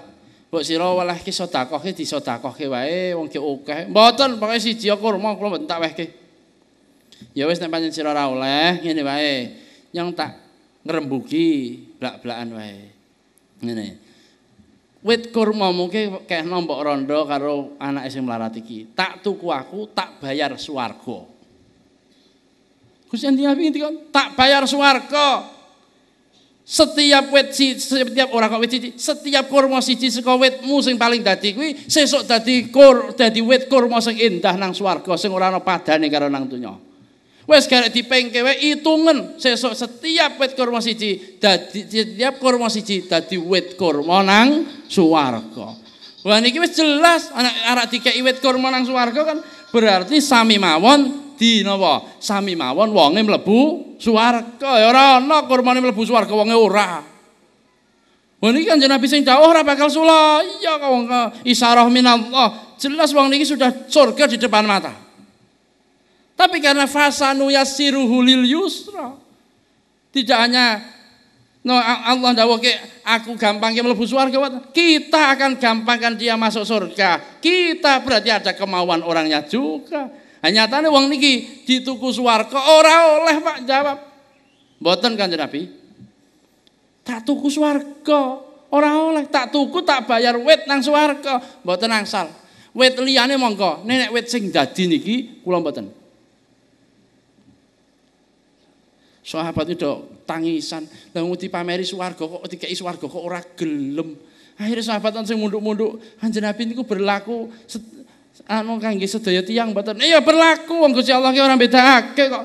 mbok sira walah iki sedakohe disedakohe wae wong ki akeh mboten pokoke siji kurma kula mboten tak wehke ya wis nek panjenengan sira ora oleh ngene wae nyong tak ngrembugi blak-blakan wae ngene Wit kurma mungkin kayak nombok rondo karo anak sing melarat iki. Tak tuku aku, tak bayar swarga. Gusti Nabi ngerti tak bayar swarga. Setiap wit setiap orang kok wit siji, setiap kurma siji saka witmu sing paling dadi kuwi sesuk dadi kur dadi wit kurma sing indah nang swarga sing ora ana padane karo nang donya. Wes garek dipengke wae itungan sesuk setiap wit kurma siji dadi setiap kurma siji dadi wit kurma nang swarga. Wah niki wis jelas anak arek dikeki wit kurma nang swarga kan berarti sami mawon di napa? Sami mawon wonge mlebu swarga. Ya ora ana kurmane mlebu swarga wonge ora. Wah niki kan Nabi sing dawuh ora bakal sula. Iya kawong minang eh, minallah. Jelas wong niki sudah surga di depan mata. Tapi karena fasa yassiruhu lil yusra. Tidak hanya no, Allah oke aku gampang ke mlebu swarga, kita akan gampangkan dia masuk surga. Kita berarti ada kemauan orangnya juga. Hanya nah, tane wong niki dituku swarga ora oleh Pak jawab. Mboten kan Nabi. Tak tuku swarga, ora oleh tak tuku tak bayar wit nang swarga, mboten angsal. Wit liyane monggo, nenek wit sing dadi niki kula mboten. Sahabat itu tangisan, lah nguti pameri swarga kok dikeki swarga kok ora gelem. Akhirnya sahabat sing munduk-munduk, anjen Nabi niku berlaku anu kangge sedaya tiang batin, Iya berlaku wong Gusti Allah ki ora bedakake kok.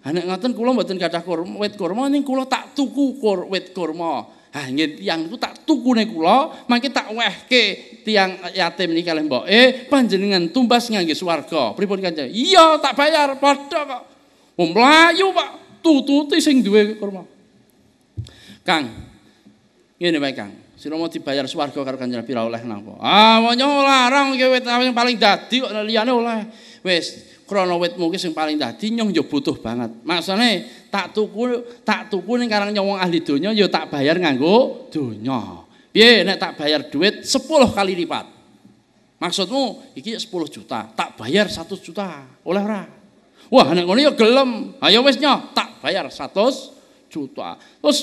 Ha nek ngoten kula mboten kathah kurma, wet kurma ning kula tak tuku kur wet kurma. Ha nggih tiyang niku tak tukune kula, mangke tak wehke tiyang yatim niki kalih eh panjenengan tumbas ngangge swarga. Pripun kanjeng? Iya tak bayar padha kok. melayu Pak tututi sing duwe kurma. Kang, ngene wae Kang. Sira mau dibayar swarga karo Kanjeng Nabi ra oleh napa. Ah, wonyo larang kowe wit sing paling dadi kok liyane oleh. Wis, krana witmu ki sing paling dadi nyong yo butuh banget. maksudnya tak tuku tak tuku ning karang nyong ahli donya yo ya tak bayar nganggo donya. Piye nek tak bayar duit 10 kali lipat. Maksudmu iki 10 juta, tak bayar 1 juta. Oleh Wah, anak ngono ya gelem. Ayo ya wis nyoh, tak bayar 100 juta. Terus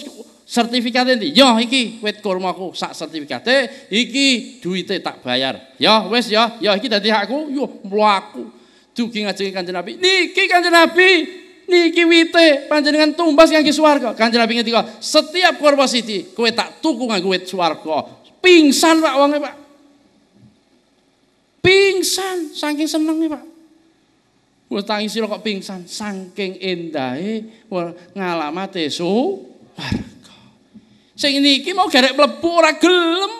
sertifikat ini, Yo ya, iki wit kurmaku sak sertifikat, iki duite tak bayar. Yo ya, wes yo, yo iki dadi hakku, yo mlaku. Dugi ngajeng Kanjeng Nabi. Niki Kanjeng Nabi, niki wite panjenengan tumbas kangge swarga. Kanjeng Nabi ngendika, setiap kurma siti kowe tak tuku nganggo wit swarga. Pingsan Pak wonge Pak. Pingsan saking senenge Pak. Wis tangisi kok pingsan saking endahe ngalamate swarga. Sing niki mau garek mlebu ora gelem.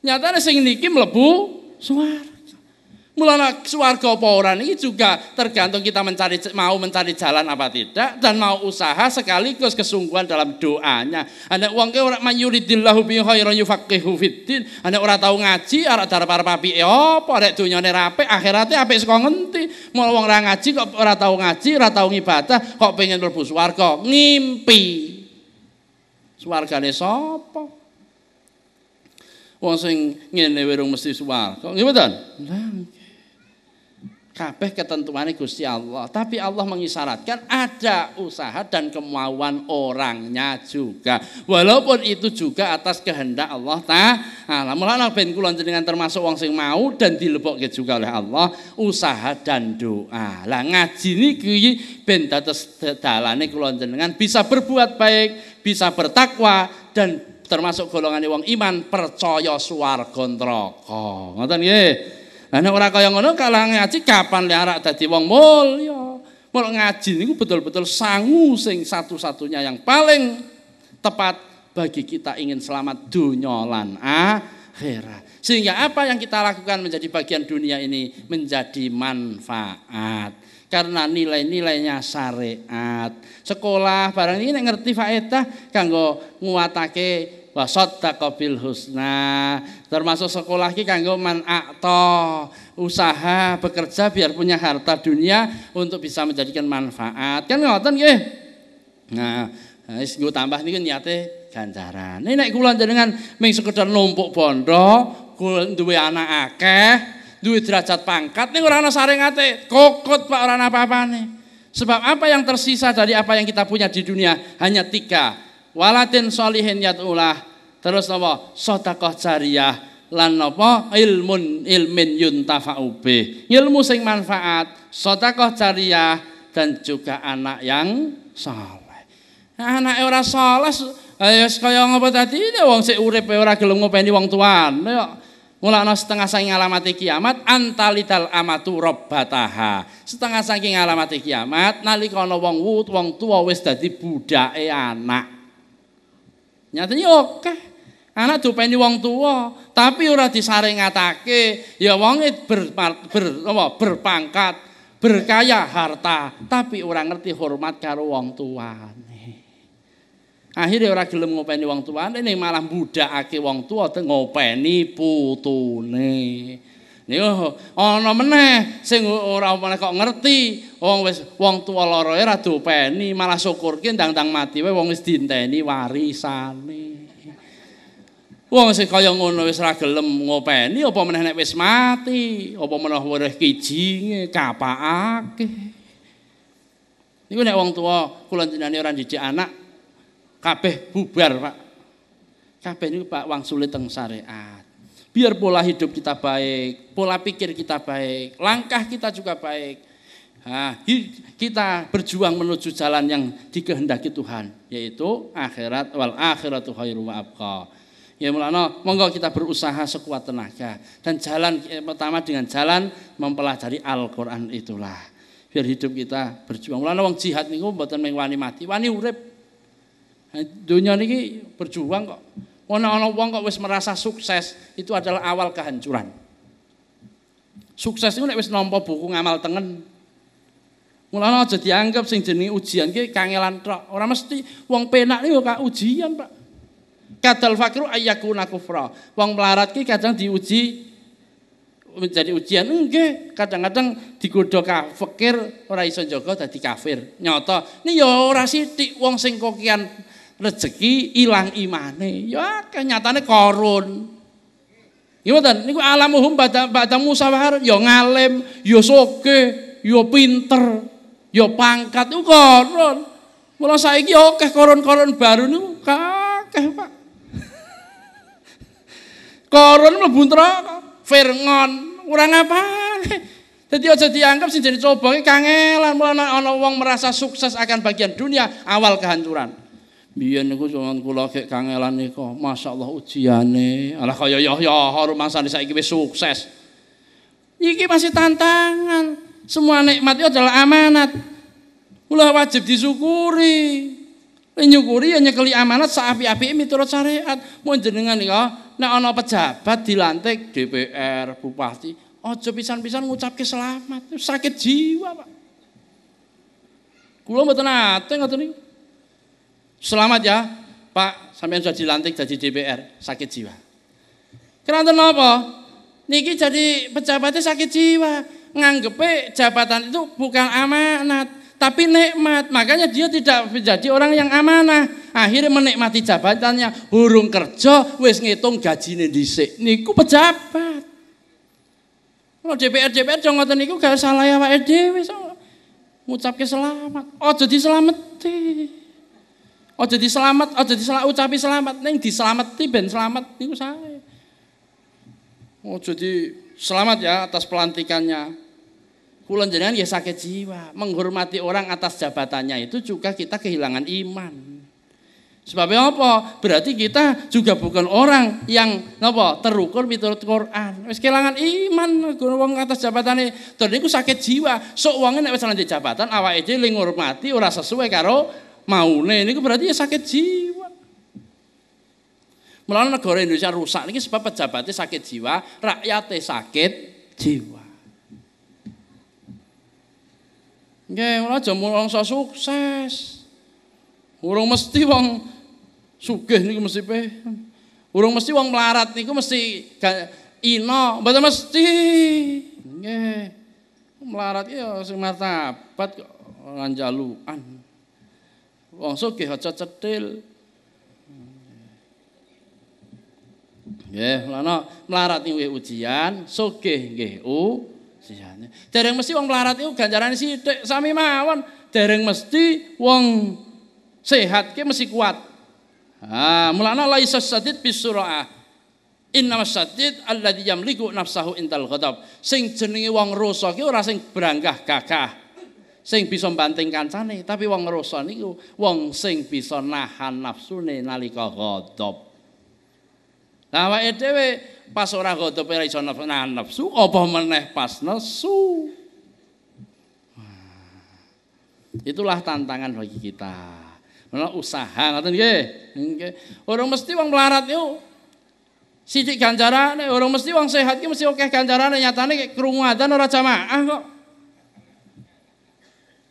Nyatane sing niki mlebu swarga. Mulana suarga apa orang juga tergantung kita mencari mau mencari jalan apa tidak dan mau usaha sekaligus kesungguhan dalam doanya. Anak uang ke orang mayuridillahu bi khairan yufaqihu fiddin. Anak orang tahu ngaji, ora para arep apike ya apa, rek dunyane apik, akhirate apik saka ngenti. Mula wong ora ngaji kok ora tahu ngaji, orang tahu ngibadah, kok pengen mlebu swarga, ngimpi. Swargane sapa? Wong sing ngene werung mesti Kok ngene mboten? Lah kabeh ketentuannya Gusti Allah. Tapi Allah mengisyaratkan ada usaha dan kemauan orangnya juga. Walaupun itu juga atas kehendak Allah Ta'ala. Nah, lalu ben kula jenengan termasuk wong sing mau dan dilebokke juga oleh Allah usaha dan doa. Lah ngaji niki ben dados dalane kula jenengan bisa berbuat baik, bisa bertakwa dan termasuk golongan wong iman percaya swarga neraka. Ngoten nggih. Lah nek ora kaya ngono kalau ngaji kapan le arak dadi wong mulya. Mul ngaji ini betul-betul sangu sing satu-satunya yang paling tepat bagi kita ingin selamat dunyolan lan akhirat. Sehingga apa yang kita lakukan menjadi bagian dunia ini menjadi manfaat. Karena nilai-nilainya syariat. Sekolah barang ini ngerti faedah kanggo nguatake wa saddaqa husna termasuk sekolah ki kanggo man usaha bekerja biar punya harta dunia untuk bisa menjadikan manfaat kan ngoten nggih nah, nah wis nggo tambah niku niate ganjaran ini naik kula jenengan ming sekedar numpuk bondo kula duwe anak akeh duwe derajat pangkat nih ora ana saringate kokot Pak ora apa apa nih, sebab apa yang tersisa dari apa yang kita punya di dunia hanya tiga walatin solihin yat'ulah terus napa sedekah jariah lan napa ilmun ilmin yuntafa'u bi ilmu sing manfaat sedekah jariah dan juga anak yang soleh nah, anak e ora saleh ayo eh, kaya ngapa tadi wong sik urip e ora gelem ngopeni wong tuan Mula Mulakno setengah saking alamati kiamat antalidal amatu robbataha. Setengah saking alamati kiamat nalika ana wong wut wong tuwa wis dadi budake anak. Nyatanya oke. Okay. Anak dopeni wong tua, tapi ora disaring atake, ya wonge ber, ber, apa, berpangkat, berkaya harta, tapi orang ngerti hormat karo wong tuan Akhirnya ora gelem ngopeni wong tuan ini malah budakake wong tua ngopeni putune. Niku ana meneh sing ora meneh kok ngerti wong wis wong tuwa lara ora e dopeni malah syukur ki ndang-ndang mati wae wong wis dinteni warisane. Wong sing kaya ngono wis ra gelem ngopeni apa meneh nek wis mati, apa meneh weruh kijinge kapakake. Niku nek wong tuwa kula jenengane ora jijik anak kabeh bubar, Pak. Kabeh niku Pak wong sulit teng syariat. Biar pola hidup kita baik, pola pikir kita baik, langkah kita juga baik. Nah, kita berjuang menuju jalan yang dikehendaki Tuhan, yaitu akhirat wal akhiratu khairu wa abqa. Ya mulana, monggo kita berusaha sekuat tenaga dan jalan eh, pertama dengan jalan mempelajari Al-Qur'an itulah. Biar hidup kita berjuang. Mulana wong jihad niku mboten mengwani wani mati, wani urip. Nah, Dunia ini berjuang kok. Ono-ono wong kok wis merasa sukses, itu adalah awal kehancuran. Sukses itu nek wis nampa buku ngamal tengen. Mulane aja dianggap sing jenenge ujian ki kangelan tok. Ora mesti wong penak niku kok ujian, Pak. Kadal fakru ayyakuna kufra. Wong melarat ki kadang diuji menjadi ujian enggak kadang-kadang digodho fakir ora iso jaga dadi kafir nyata ini ya ora sithik wong sing kokian rezeki ilang imane. Ya kenyataannya korun. Gimana? Ya niku alamuhum pada pada Musa wa yo ya ngalem, yo soke, yo pinter, yo ya pangkat. Itu korun. Mula saiki oke koron korun baru niku kakeh pak. [laughs] korun mlebu buntro, vergon, kurang apa? Jadi aja anggap sih jadi coba kangelan mulai ono wong merasa sukses akan bagian dunia awal kehancuran. Biyen niku sampean kula kek kangelan nika, masyaallah ujiane. Alah kaya Yahya ya, rumangsane saiki wis sukses. Iki masih tantangan. Semua nikmat itu adalah amanat. Ulah wajib disyukuri. Nyukuri ya nyekeli amanat saapi-api miturut syariat. Mun jenengan nika ya, nek ana pejabat dilantik DPR, bupati, aja pisan-pisan ngucapke selamat. Sakit jiwa, Pak. Kula mboten nate ngoten niku. Selamat ya, Pak, sampean sudah dilantik jadi DPR, sakit jiwa. Kenapa apa? Niki jadi pejabatnya sakit jiwa. Nganggepe jabatan itu bukan amanat, tapi nikmat. Makanya dia tidak menjadi orang yang amanah. Akhirnya menikmati jabatannya. Hurung kerja, wis ngitung gajinya dhisik. Niku pejabat. Kalau DPR DPR jangan ngoten niku gak salah ya Pak Edi, So. Ngucapke selamat. Oh jadi selamat. Deh oh jadi selamat oh jadi selamat, ucapi selamat, neng diselamat ben selamat itu saya oh jadi selamat ya atas pelantikannya. kulan jenengan ya sakit jiwa, menghormati orang atas jabatannya itu juga kita kehilangan iman. Sebabnya apa? Berarti kita juga bukan orang yang apa terukur miturut Quran. Wis kehilangan iman wong atas jabatane. terus niku sakit jiwa. Sok wonge nek wis lanjut jabatan awake dhewe ngurmati ora sesuai karo maune ini berarti ya sakit jiwa. Mulane negara Indonesia rusak ini sebab pejabatnya sakit jiwa, rakyatnya sakit jiwa. Nggih, ora aja orang sukses. orang mesti wong sugih ini mesti pe. orang mesti wong melarat ini mesti ino, betul mesti. Nggih. Melarat ya semata martabat kok lan jaluan. Wong sugih aja cetil. Nggih, lana melarat niku ujian, sugih nggih ujian. Dereng mesti wong melarat niku ganjarane sithik sami mawon. Dereng mesti wong sehat ki mesti kuat. Ha, mulana laisa sadid bisur'ah. Inna masyadid alladhi yamliku nafsahu intal ghadab. Sing jenenge wong rusak ki ora sing berangkah gagah sing bisa banting kancane, tapi wong ngerusa niku wong sing bisa nahan nafsune nalika ghadab. Lah awake dhewe pas ora ghadab ora iso nahan nafsu, apa meneh pas nesu. Itulah tantangan bagi kita. Menawa usaha ngoten nggih. Nggih. mesti wong melarat yo. Sithik ganjaran, orang mesti wong sehat ki mesti oke ganjaran. nyatane krungu adzan ora jamaah kok.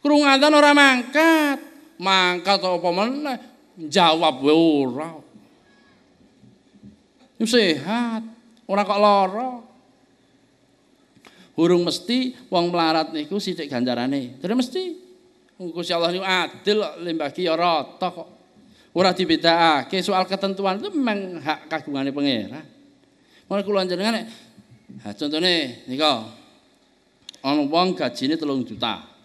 Kurung adzan ora mangkat. Mangkat apa meneh? Jawab wae ora. sehat, ora kok lara. Kurung mesti wong melarat niku sithik ganjarane. Dadi mesti Gusti Allah niku adil kok limbagi ya rata kok. Ora soal ketentuan itu memang hak kagungane pangeran. Mulai kula jenengan nek ha contone nika ana wong gajine 3 juta.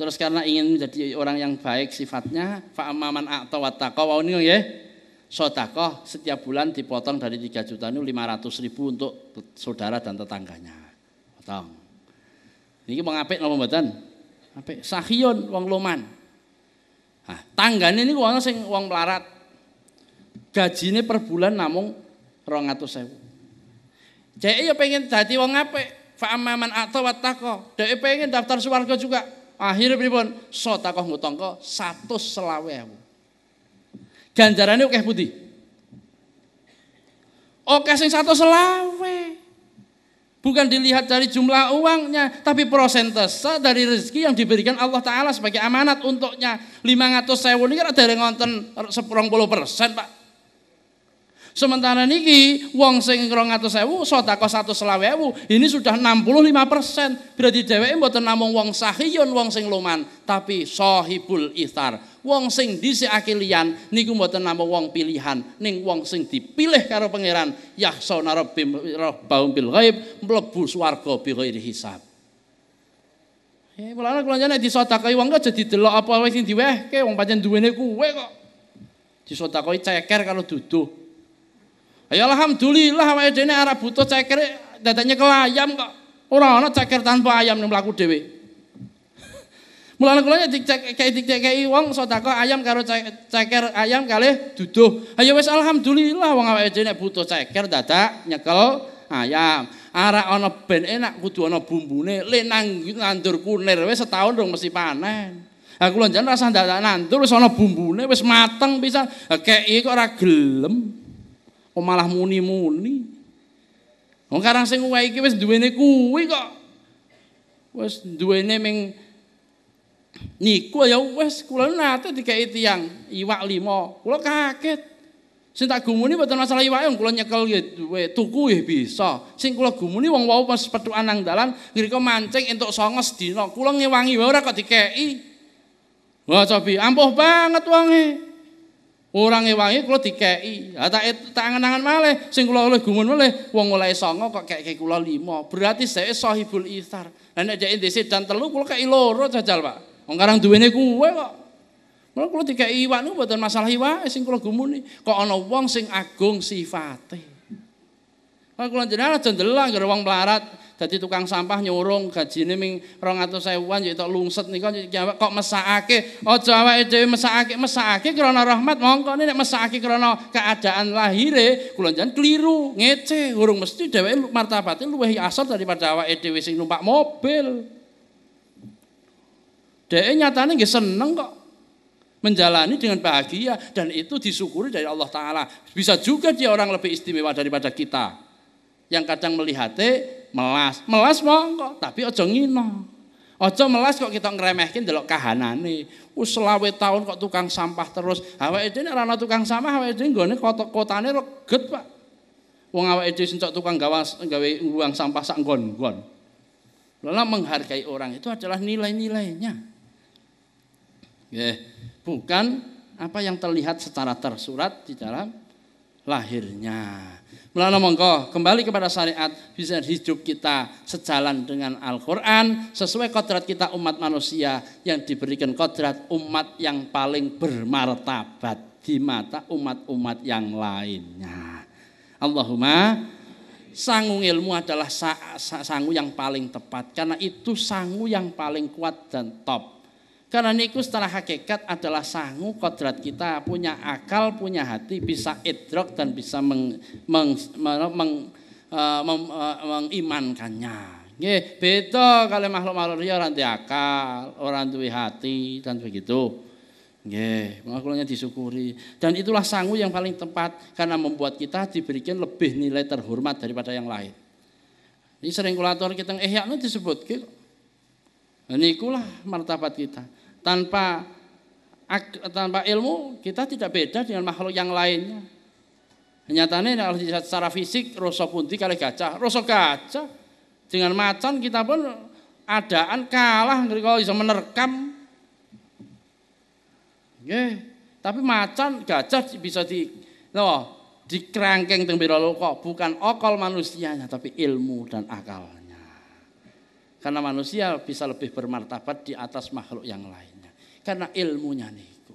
Terus karena ingin menjadi orang yang baik sifatnya, fa'amaman akta wattaqo wa ini ya. Sodakoh setiap bulan dipotong dari 3 juta ini 500 ribu untuk saudara dan tetangganya. Potong. Ini mengapik napa mboten? Apik. Sahiyun wong loman. Nah, tanggane ini wong sing wong melarat. ini per bulan namung sewa. Jadi ya pengen jadi wong apik, Fa'amaman atau wattaqo. Dia pengen daftar suarga juga. Akhirnya pun, pripun? Sedekah satu selawe satu selawe. oke pundi? Oke sing satu selawe. Bukan dilihat dari jumlah uangnya, tapi prosentase dari rezeki yang diberikan Allah Ta'ala sebagai amanat untuknya. 500 sewu ini kan ada ngonten 10 persen, Pak. Sementara niki wong sing satu selawe ewu, ini sudah 65%. persen. Berarti dheweke mboten namung wong sahiyun wong sing loman, tapi sohibul ithar. Wong sing di seakilian, niku mboten namung wong pilihan, ning wong sing dipilih karo pangeran yah yahsona rabbim rabbahum bil ghaib mlebu swarga bi di hisab. Ya, mulane kula di disodakai wong gak jadi delok apa wis sing diwehke wong pancen duwene kuwe kok. Disodakai ceker kalau tutu, Ya alhamdulillah awake dhewe arep butuh ceker dadane ke ayam kok. Ora ana ceker tanpa ayam ning mlaku dhewe. [laughs] Mulane kula ya dicekeki dicekeki wong sedekah ayam karo ceker ayam kalih duduh. Ayo wis alhamdulillah wong awake dhewe butuh ceker dadak nyekel ayam. Arek ana ben enak kudu ana bumbune. Lek nang nandur kunir wis setahun dong mesti panen. Ha kula njaluk rasane dadak nandur wis ana bumbune wis mateng pisan. Kek iki kok ora gelem. Oh malah muni-muni. Wong oh, karang sing uwe iki wis duwene kuwi kok. Wis duwene ming niku ya wis kula nate dikai tiyang iwak lima. Kula kaget. Sing tak gumuni boten masalah iwake yang kula nyekel ya duwe tuku ya bisa. Sing kula gumuni wong wau pas pethukan nang dalan kau mancing entuk songes sedina. Kula ngewangi wae ora kok dikeki. Wah, cobi ampuh banget wangi. Orang ewangi kula dikeki. Ha tak tak angen-angen malih sing kula oleh gumun malih wong oleh songo kok kekeki kula lima. Berarti saya sahibul ithar. Lah nek jek dan telu kula kei loro jajal, Pak. Wong karang duwene kuwe kok. Mula kula dikeki iwak niku mboten masalah iwak sing kula gumuni. Kok ana wong sing agung sifate. Kalau kula jenengan aja ndelok wong melarat jadi tukang sampah nyurung ini ming atau an jadi ya tak lungset jadi ya kok mesake? Oh masa itu mesake mesake kerana rahmat mongko masa mesake kerana keadaan lahire eh, jangan keliru, ngece, urung mesti dheweke martabate luwih asor daripada Jawa itu sing numpak mobil. Deh nyatane gak seneng kok menjalani dengan bahagia dan itu disyukuri dari Allah Ta'ala bisa juga dia orang lebih istimewa daripada kita yang kadang melihatnya melas. Melas monggo, tapi aja ngino, Aja melas kok kita ngremehke delok kahanane. nih, selawe tahun kok tukang sampah terus. Awake dhewe nek tukang sampah, awake dhewe nggone kota-kotane reget, Pak. Wong awake dhewe sencok tukang gawas gawe buang sampah sak nggon-nggon. Lalu menghargai orang itu adalah nilai-nilainya. bukan apa yang terlihat secara tersurat di dalam lahirnya. Melana monggo kembali kepada syariat bisa hidup kita sejalan dengan Al-Quran sesuai kodrat kita umat manusia yang diberikan kodrat umat yang paling bermartabat di mata umat-umat yang lainnya. Allahumma sangu ilmu adalah sa, sangu yang paling tepat karena itu sangu yang paling kuat dan top karena niku secara hakikat adalah sangu kodrat kita punya akal, punya hati, bisa idrok dan bisa meng, meng, meng, meng, meng, eh, meng, eh, mengimankannya. Nggih, beda kalau makhluk-makhluk liya orang di akal, orang duwe hati dan begitu. Makhluknya makanya disyukuri. Dan itulah sangu yang paling tepat karena membuat kita diberikan lebih nilai terhormat daripada yang lain. Ini sering kulator kita eh ya, disebut nah, Nikulah martabat kita tanpa tanpa ilmu kita tidak beda dengan makhluk yang lainnya. Nyatanya kalau dilihat secara fisik rosok punti kali gajah, rosok gajah dengan macan kita pun adaan kalah kalau bisa menerkam. Oke, Tapi macan gajah bisa di no, di kerangkeng tembira kok bukan okol manusianya tapi ilmu dan akalnya. Karena manusia bisa lebih bermartabat di atas makhluk yang lain karena ilmunya niku.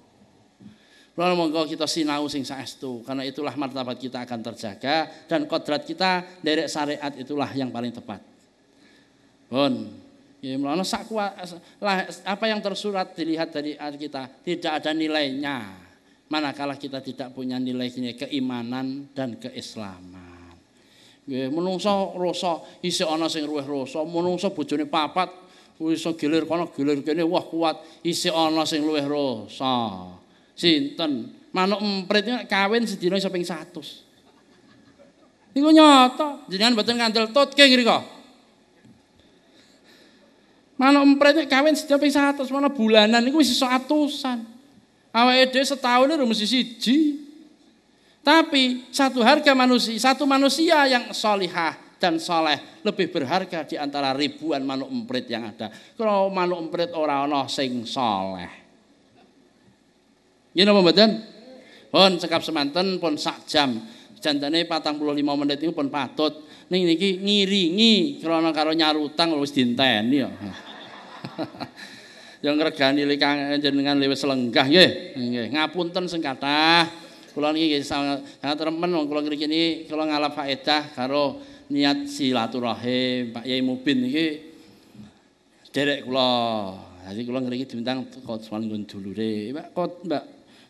Lalu monggo kita sinau sing saestu karena itulah martabat kita akan terjaga dan kodrat kita dari syariat itulah yang paling tepat. Bon, ya, apa yang tersurat dilihat dari kita tidak ada nilainya manakala kita tidak punya nilai keimanan dan keislaman. Ya, menungso rosok, isi ono sing ruwe rosok, menungso bujuni papat kuwi iso gilir kono gilir kene wah kuat isih ana sing luweh rosa sinten manuk emprit ya, kawin sedina iso ping 100 niku nyata jenengan mboten kandel tutke ngriko manuk emprit ya, kawin sedina ping 100 mana bulanan niku wis iso atusan awake dhewe setahun itu mesti siji tapi satu harga manusia, satu manusia yang solihah dan saleh lebih berharga di antara ribuan manuk emprit yang ada. Kalau manuk emprit orang ono sing saleh. Yen apa mboten? Pun cekap semanten pun sak jam. Jantane 45 menit itu pun patut. Ning niki ngiringi krana karo nyarutang wis dinteni ya. [laughs] Yang regani jenengan lewat selenggah nggih. Nggih, ngapunten sing kathah. Kula niki sangat remen wong kula ngriki niki kula ngalap faedah kalau niat silaturahim Pak Yai Mubin iki derek kula. Jadi kula ngriki diundang kok semalam nggon dulure. Pak Mbak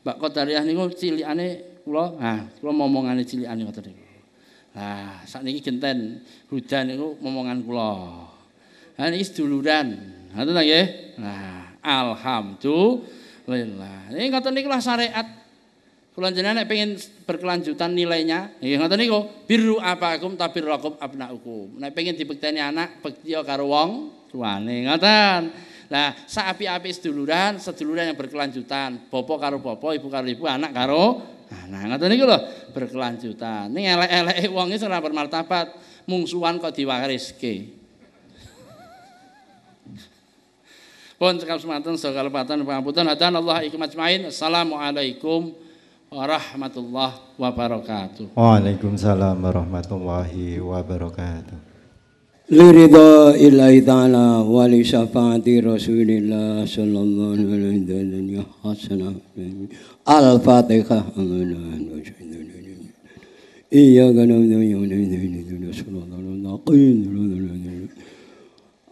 Mbak Kotariah niku cilikane kula. Ha, ah, kula momongane cilikane ngoten niku. Ha, ah, sakniki genten hujan niku momongan kula. Ha niki seduluran. Ngoten nggih. Nah, alhamdulillah. Ini kata-kata niku lah syariat Kulan jenengan pengen berkelanjutan nilainya, nggih iya, ngoten niku, birru apakum tabirrakum abnaukum. Nek pengen dibekteni anak, bektiya karo wong tuane, ngoten. Nah, saapi-api seduluran, seduluran yang berkelanjutan. popo karo popo, ibu karo ibu, anak karo anak. Ngoten niku lho, berkelanjutan. Ning elek-eleke wong iki ora bermartabat, mungsuhan kok diwariske. Pun sekal semanten segala patan pangapunten hadan Allah ikhmat ajmain. Assalamualaikum warahmatullahi wabarakatuh. Waalaikumsalam warahmatullahi wabarakatuh. Liridha ilahi ta'ala wa li syafaati rasulillah sallallahu alaihi wa sallam Al-Fatihah Iyaka nabdu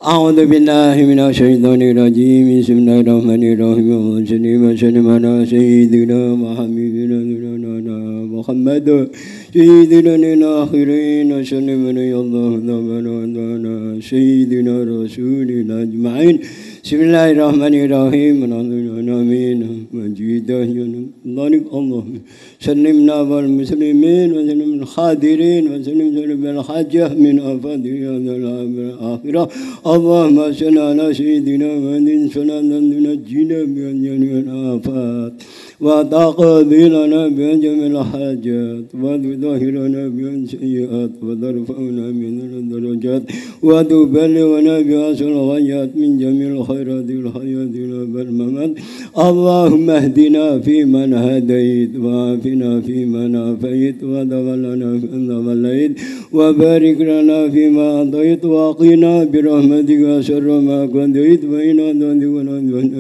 أعوذ بالله من الشيطان الرجيم بسم الله الرحمن الرحيم وسلم وسلم على سيدنا وحبيبنا مولانا محمد سيدنا الآخرين وسلم علي الله تعالى سيدنا رسولنا أجمعين بسم الله الرحمن الرحيم نامين مجيدا ذلك الله سلمنا والمسلمين وسلم الحاضرين وسلم سلم الحاجة من أفضل هذا العام الآخرة اللهم صل على سيدنا محمد صلى الله عليه وسلم نجينا من الآفات وتقضينا بجميع الحاجات وتطهرنا بها سيئات وترفعنا من الدرجات وتبلغنا بها الغيات من جميع الخيرات الحياة والممات اللهم اهدنا فيمن هديت وعافنا فيمن عافيت وتولنا فيمن وليت وبارك لنا فيما أعطيت وقنا برحمتك شر ما قضيت وإن أنت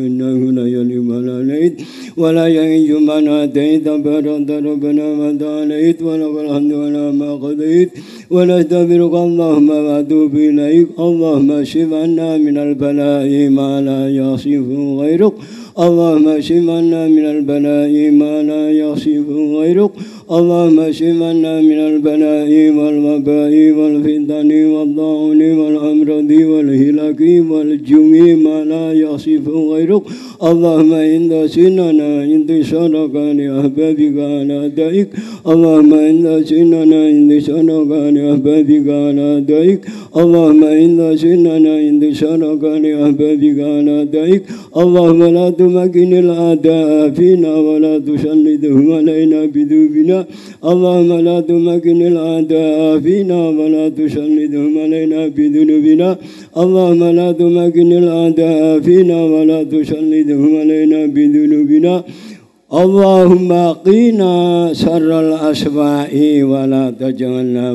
إنه لا يلم عليك ولا يهج من أتيت ربنا ما مدانيت ولا الحمد ولا ما قضيت ونستغفرك اللهم وأتوب إليك اللهم شفنا من البلاء ما لا يصف غيرك اللهم اشفنا من البلاء ما لا يصف غيرك اللهم اشفنا من البلاء والوباء والفتن والضعون والامراض والهلاك والجوع ما لا يصف غيرك اللهم إنا سننا عند صدقة لأحبابك على دائك اللهم إنا سننا إن لسانك عن أحبابك على ديك اللهم إنا سننا إن لسانك عن أحبابك على ديك اللهم لا تمكن الأعداء فينا ولا تسلطهم علينا بذوبنا اللهم لا تمكن الأعداء فينا ولا تسلطهم علينا بذنوبنا اللهم لا تمكن الأعداء فينا ولا تسلطهم علينا بذنوبنا Allahumma qina syarral aswa'i wa la taj'alna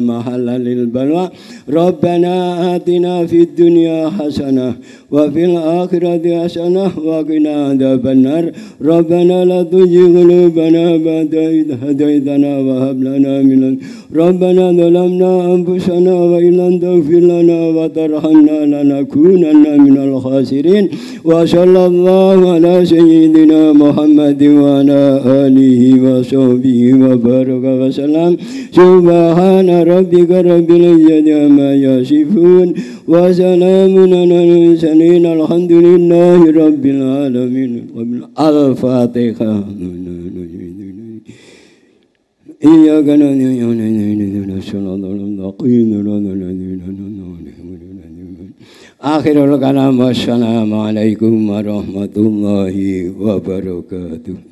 lil balwa ربنا آتنا في الدنيا حسنة وفي الآخرة حسنة وقنا عذاب النار ربنا لا تزغ قلوبنا بعد إذ هديتنا وهب لنا من ربنا ظلمنا أنفسنا وإن لم تغفر لنا وترحمنا لنكونن من الخاسرين وصلى الله على سيدنا محمد وعلى آله وصحبه وبارك وسلم سبحان ربك رب العزة عما yasifun wa salamun ala al-mursalin warahmatullahi wabarakatuh.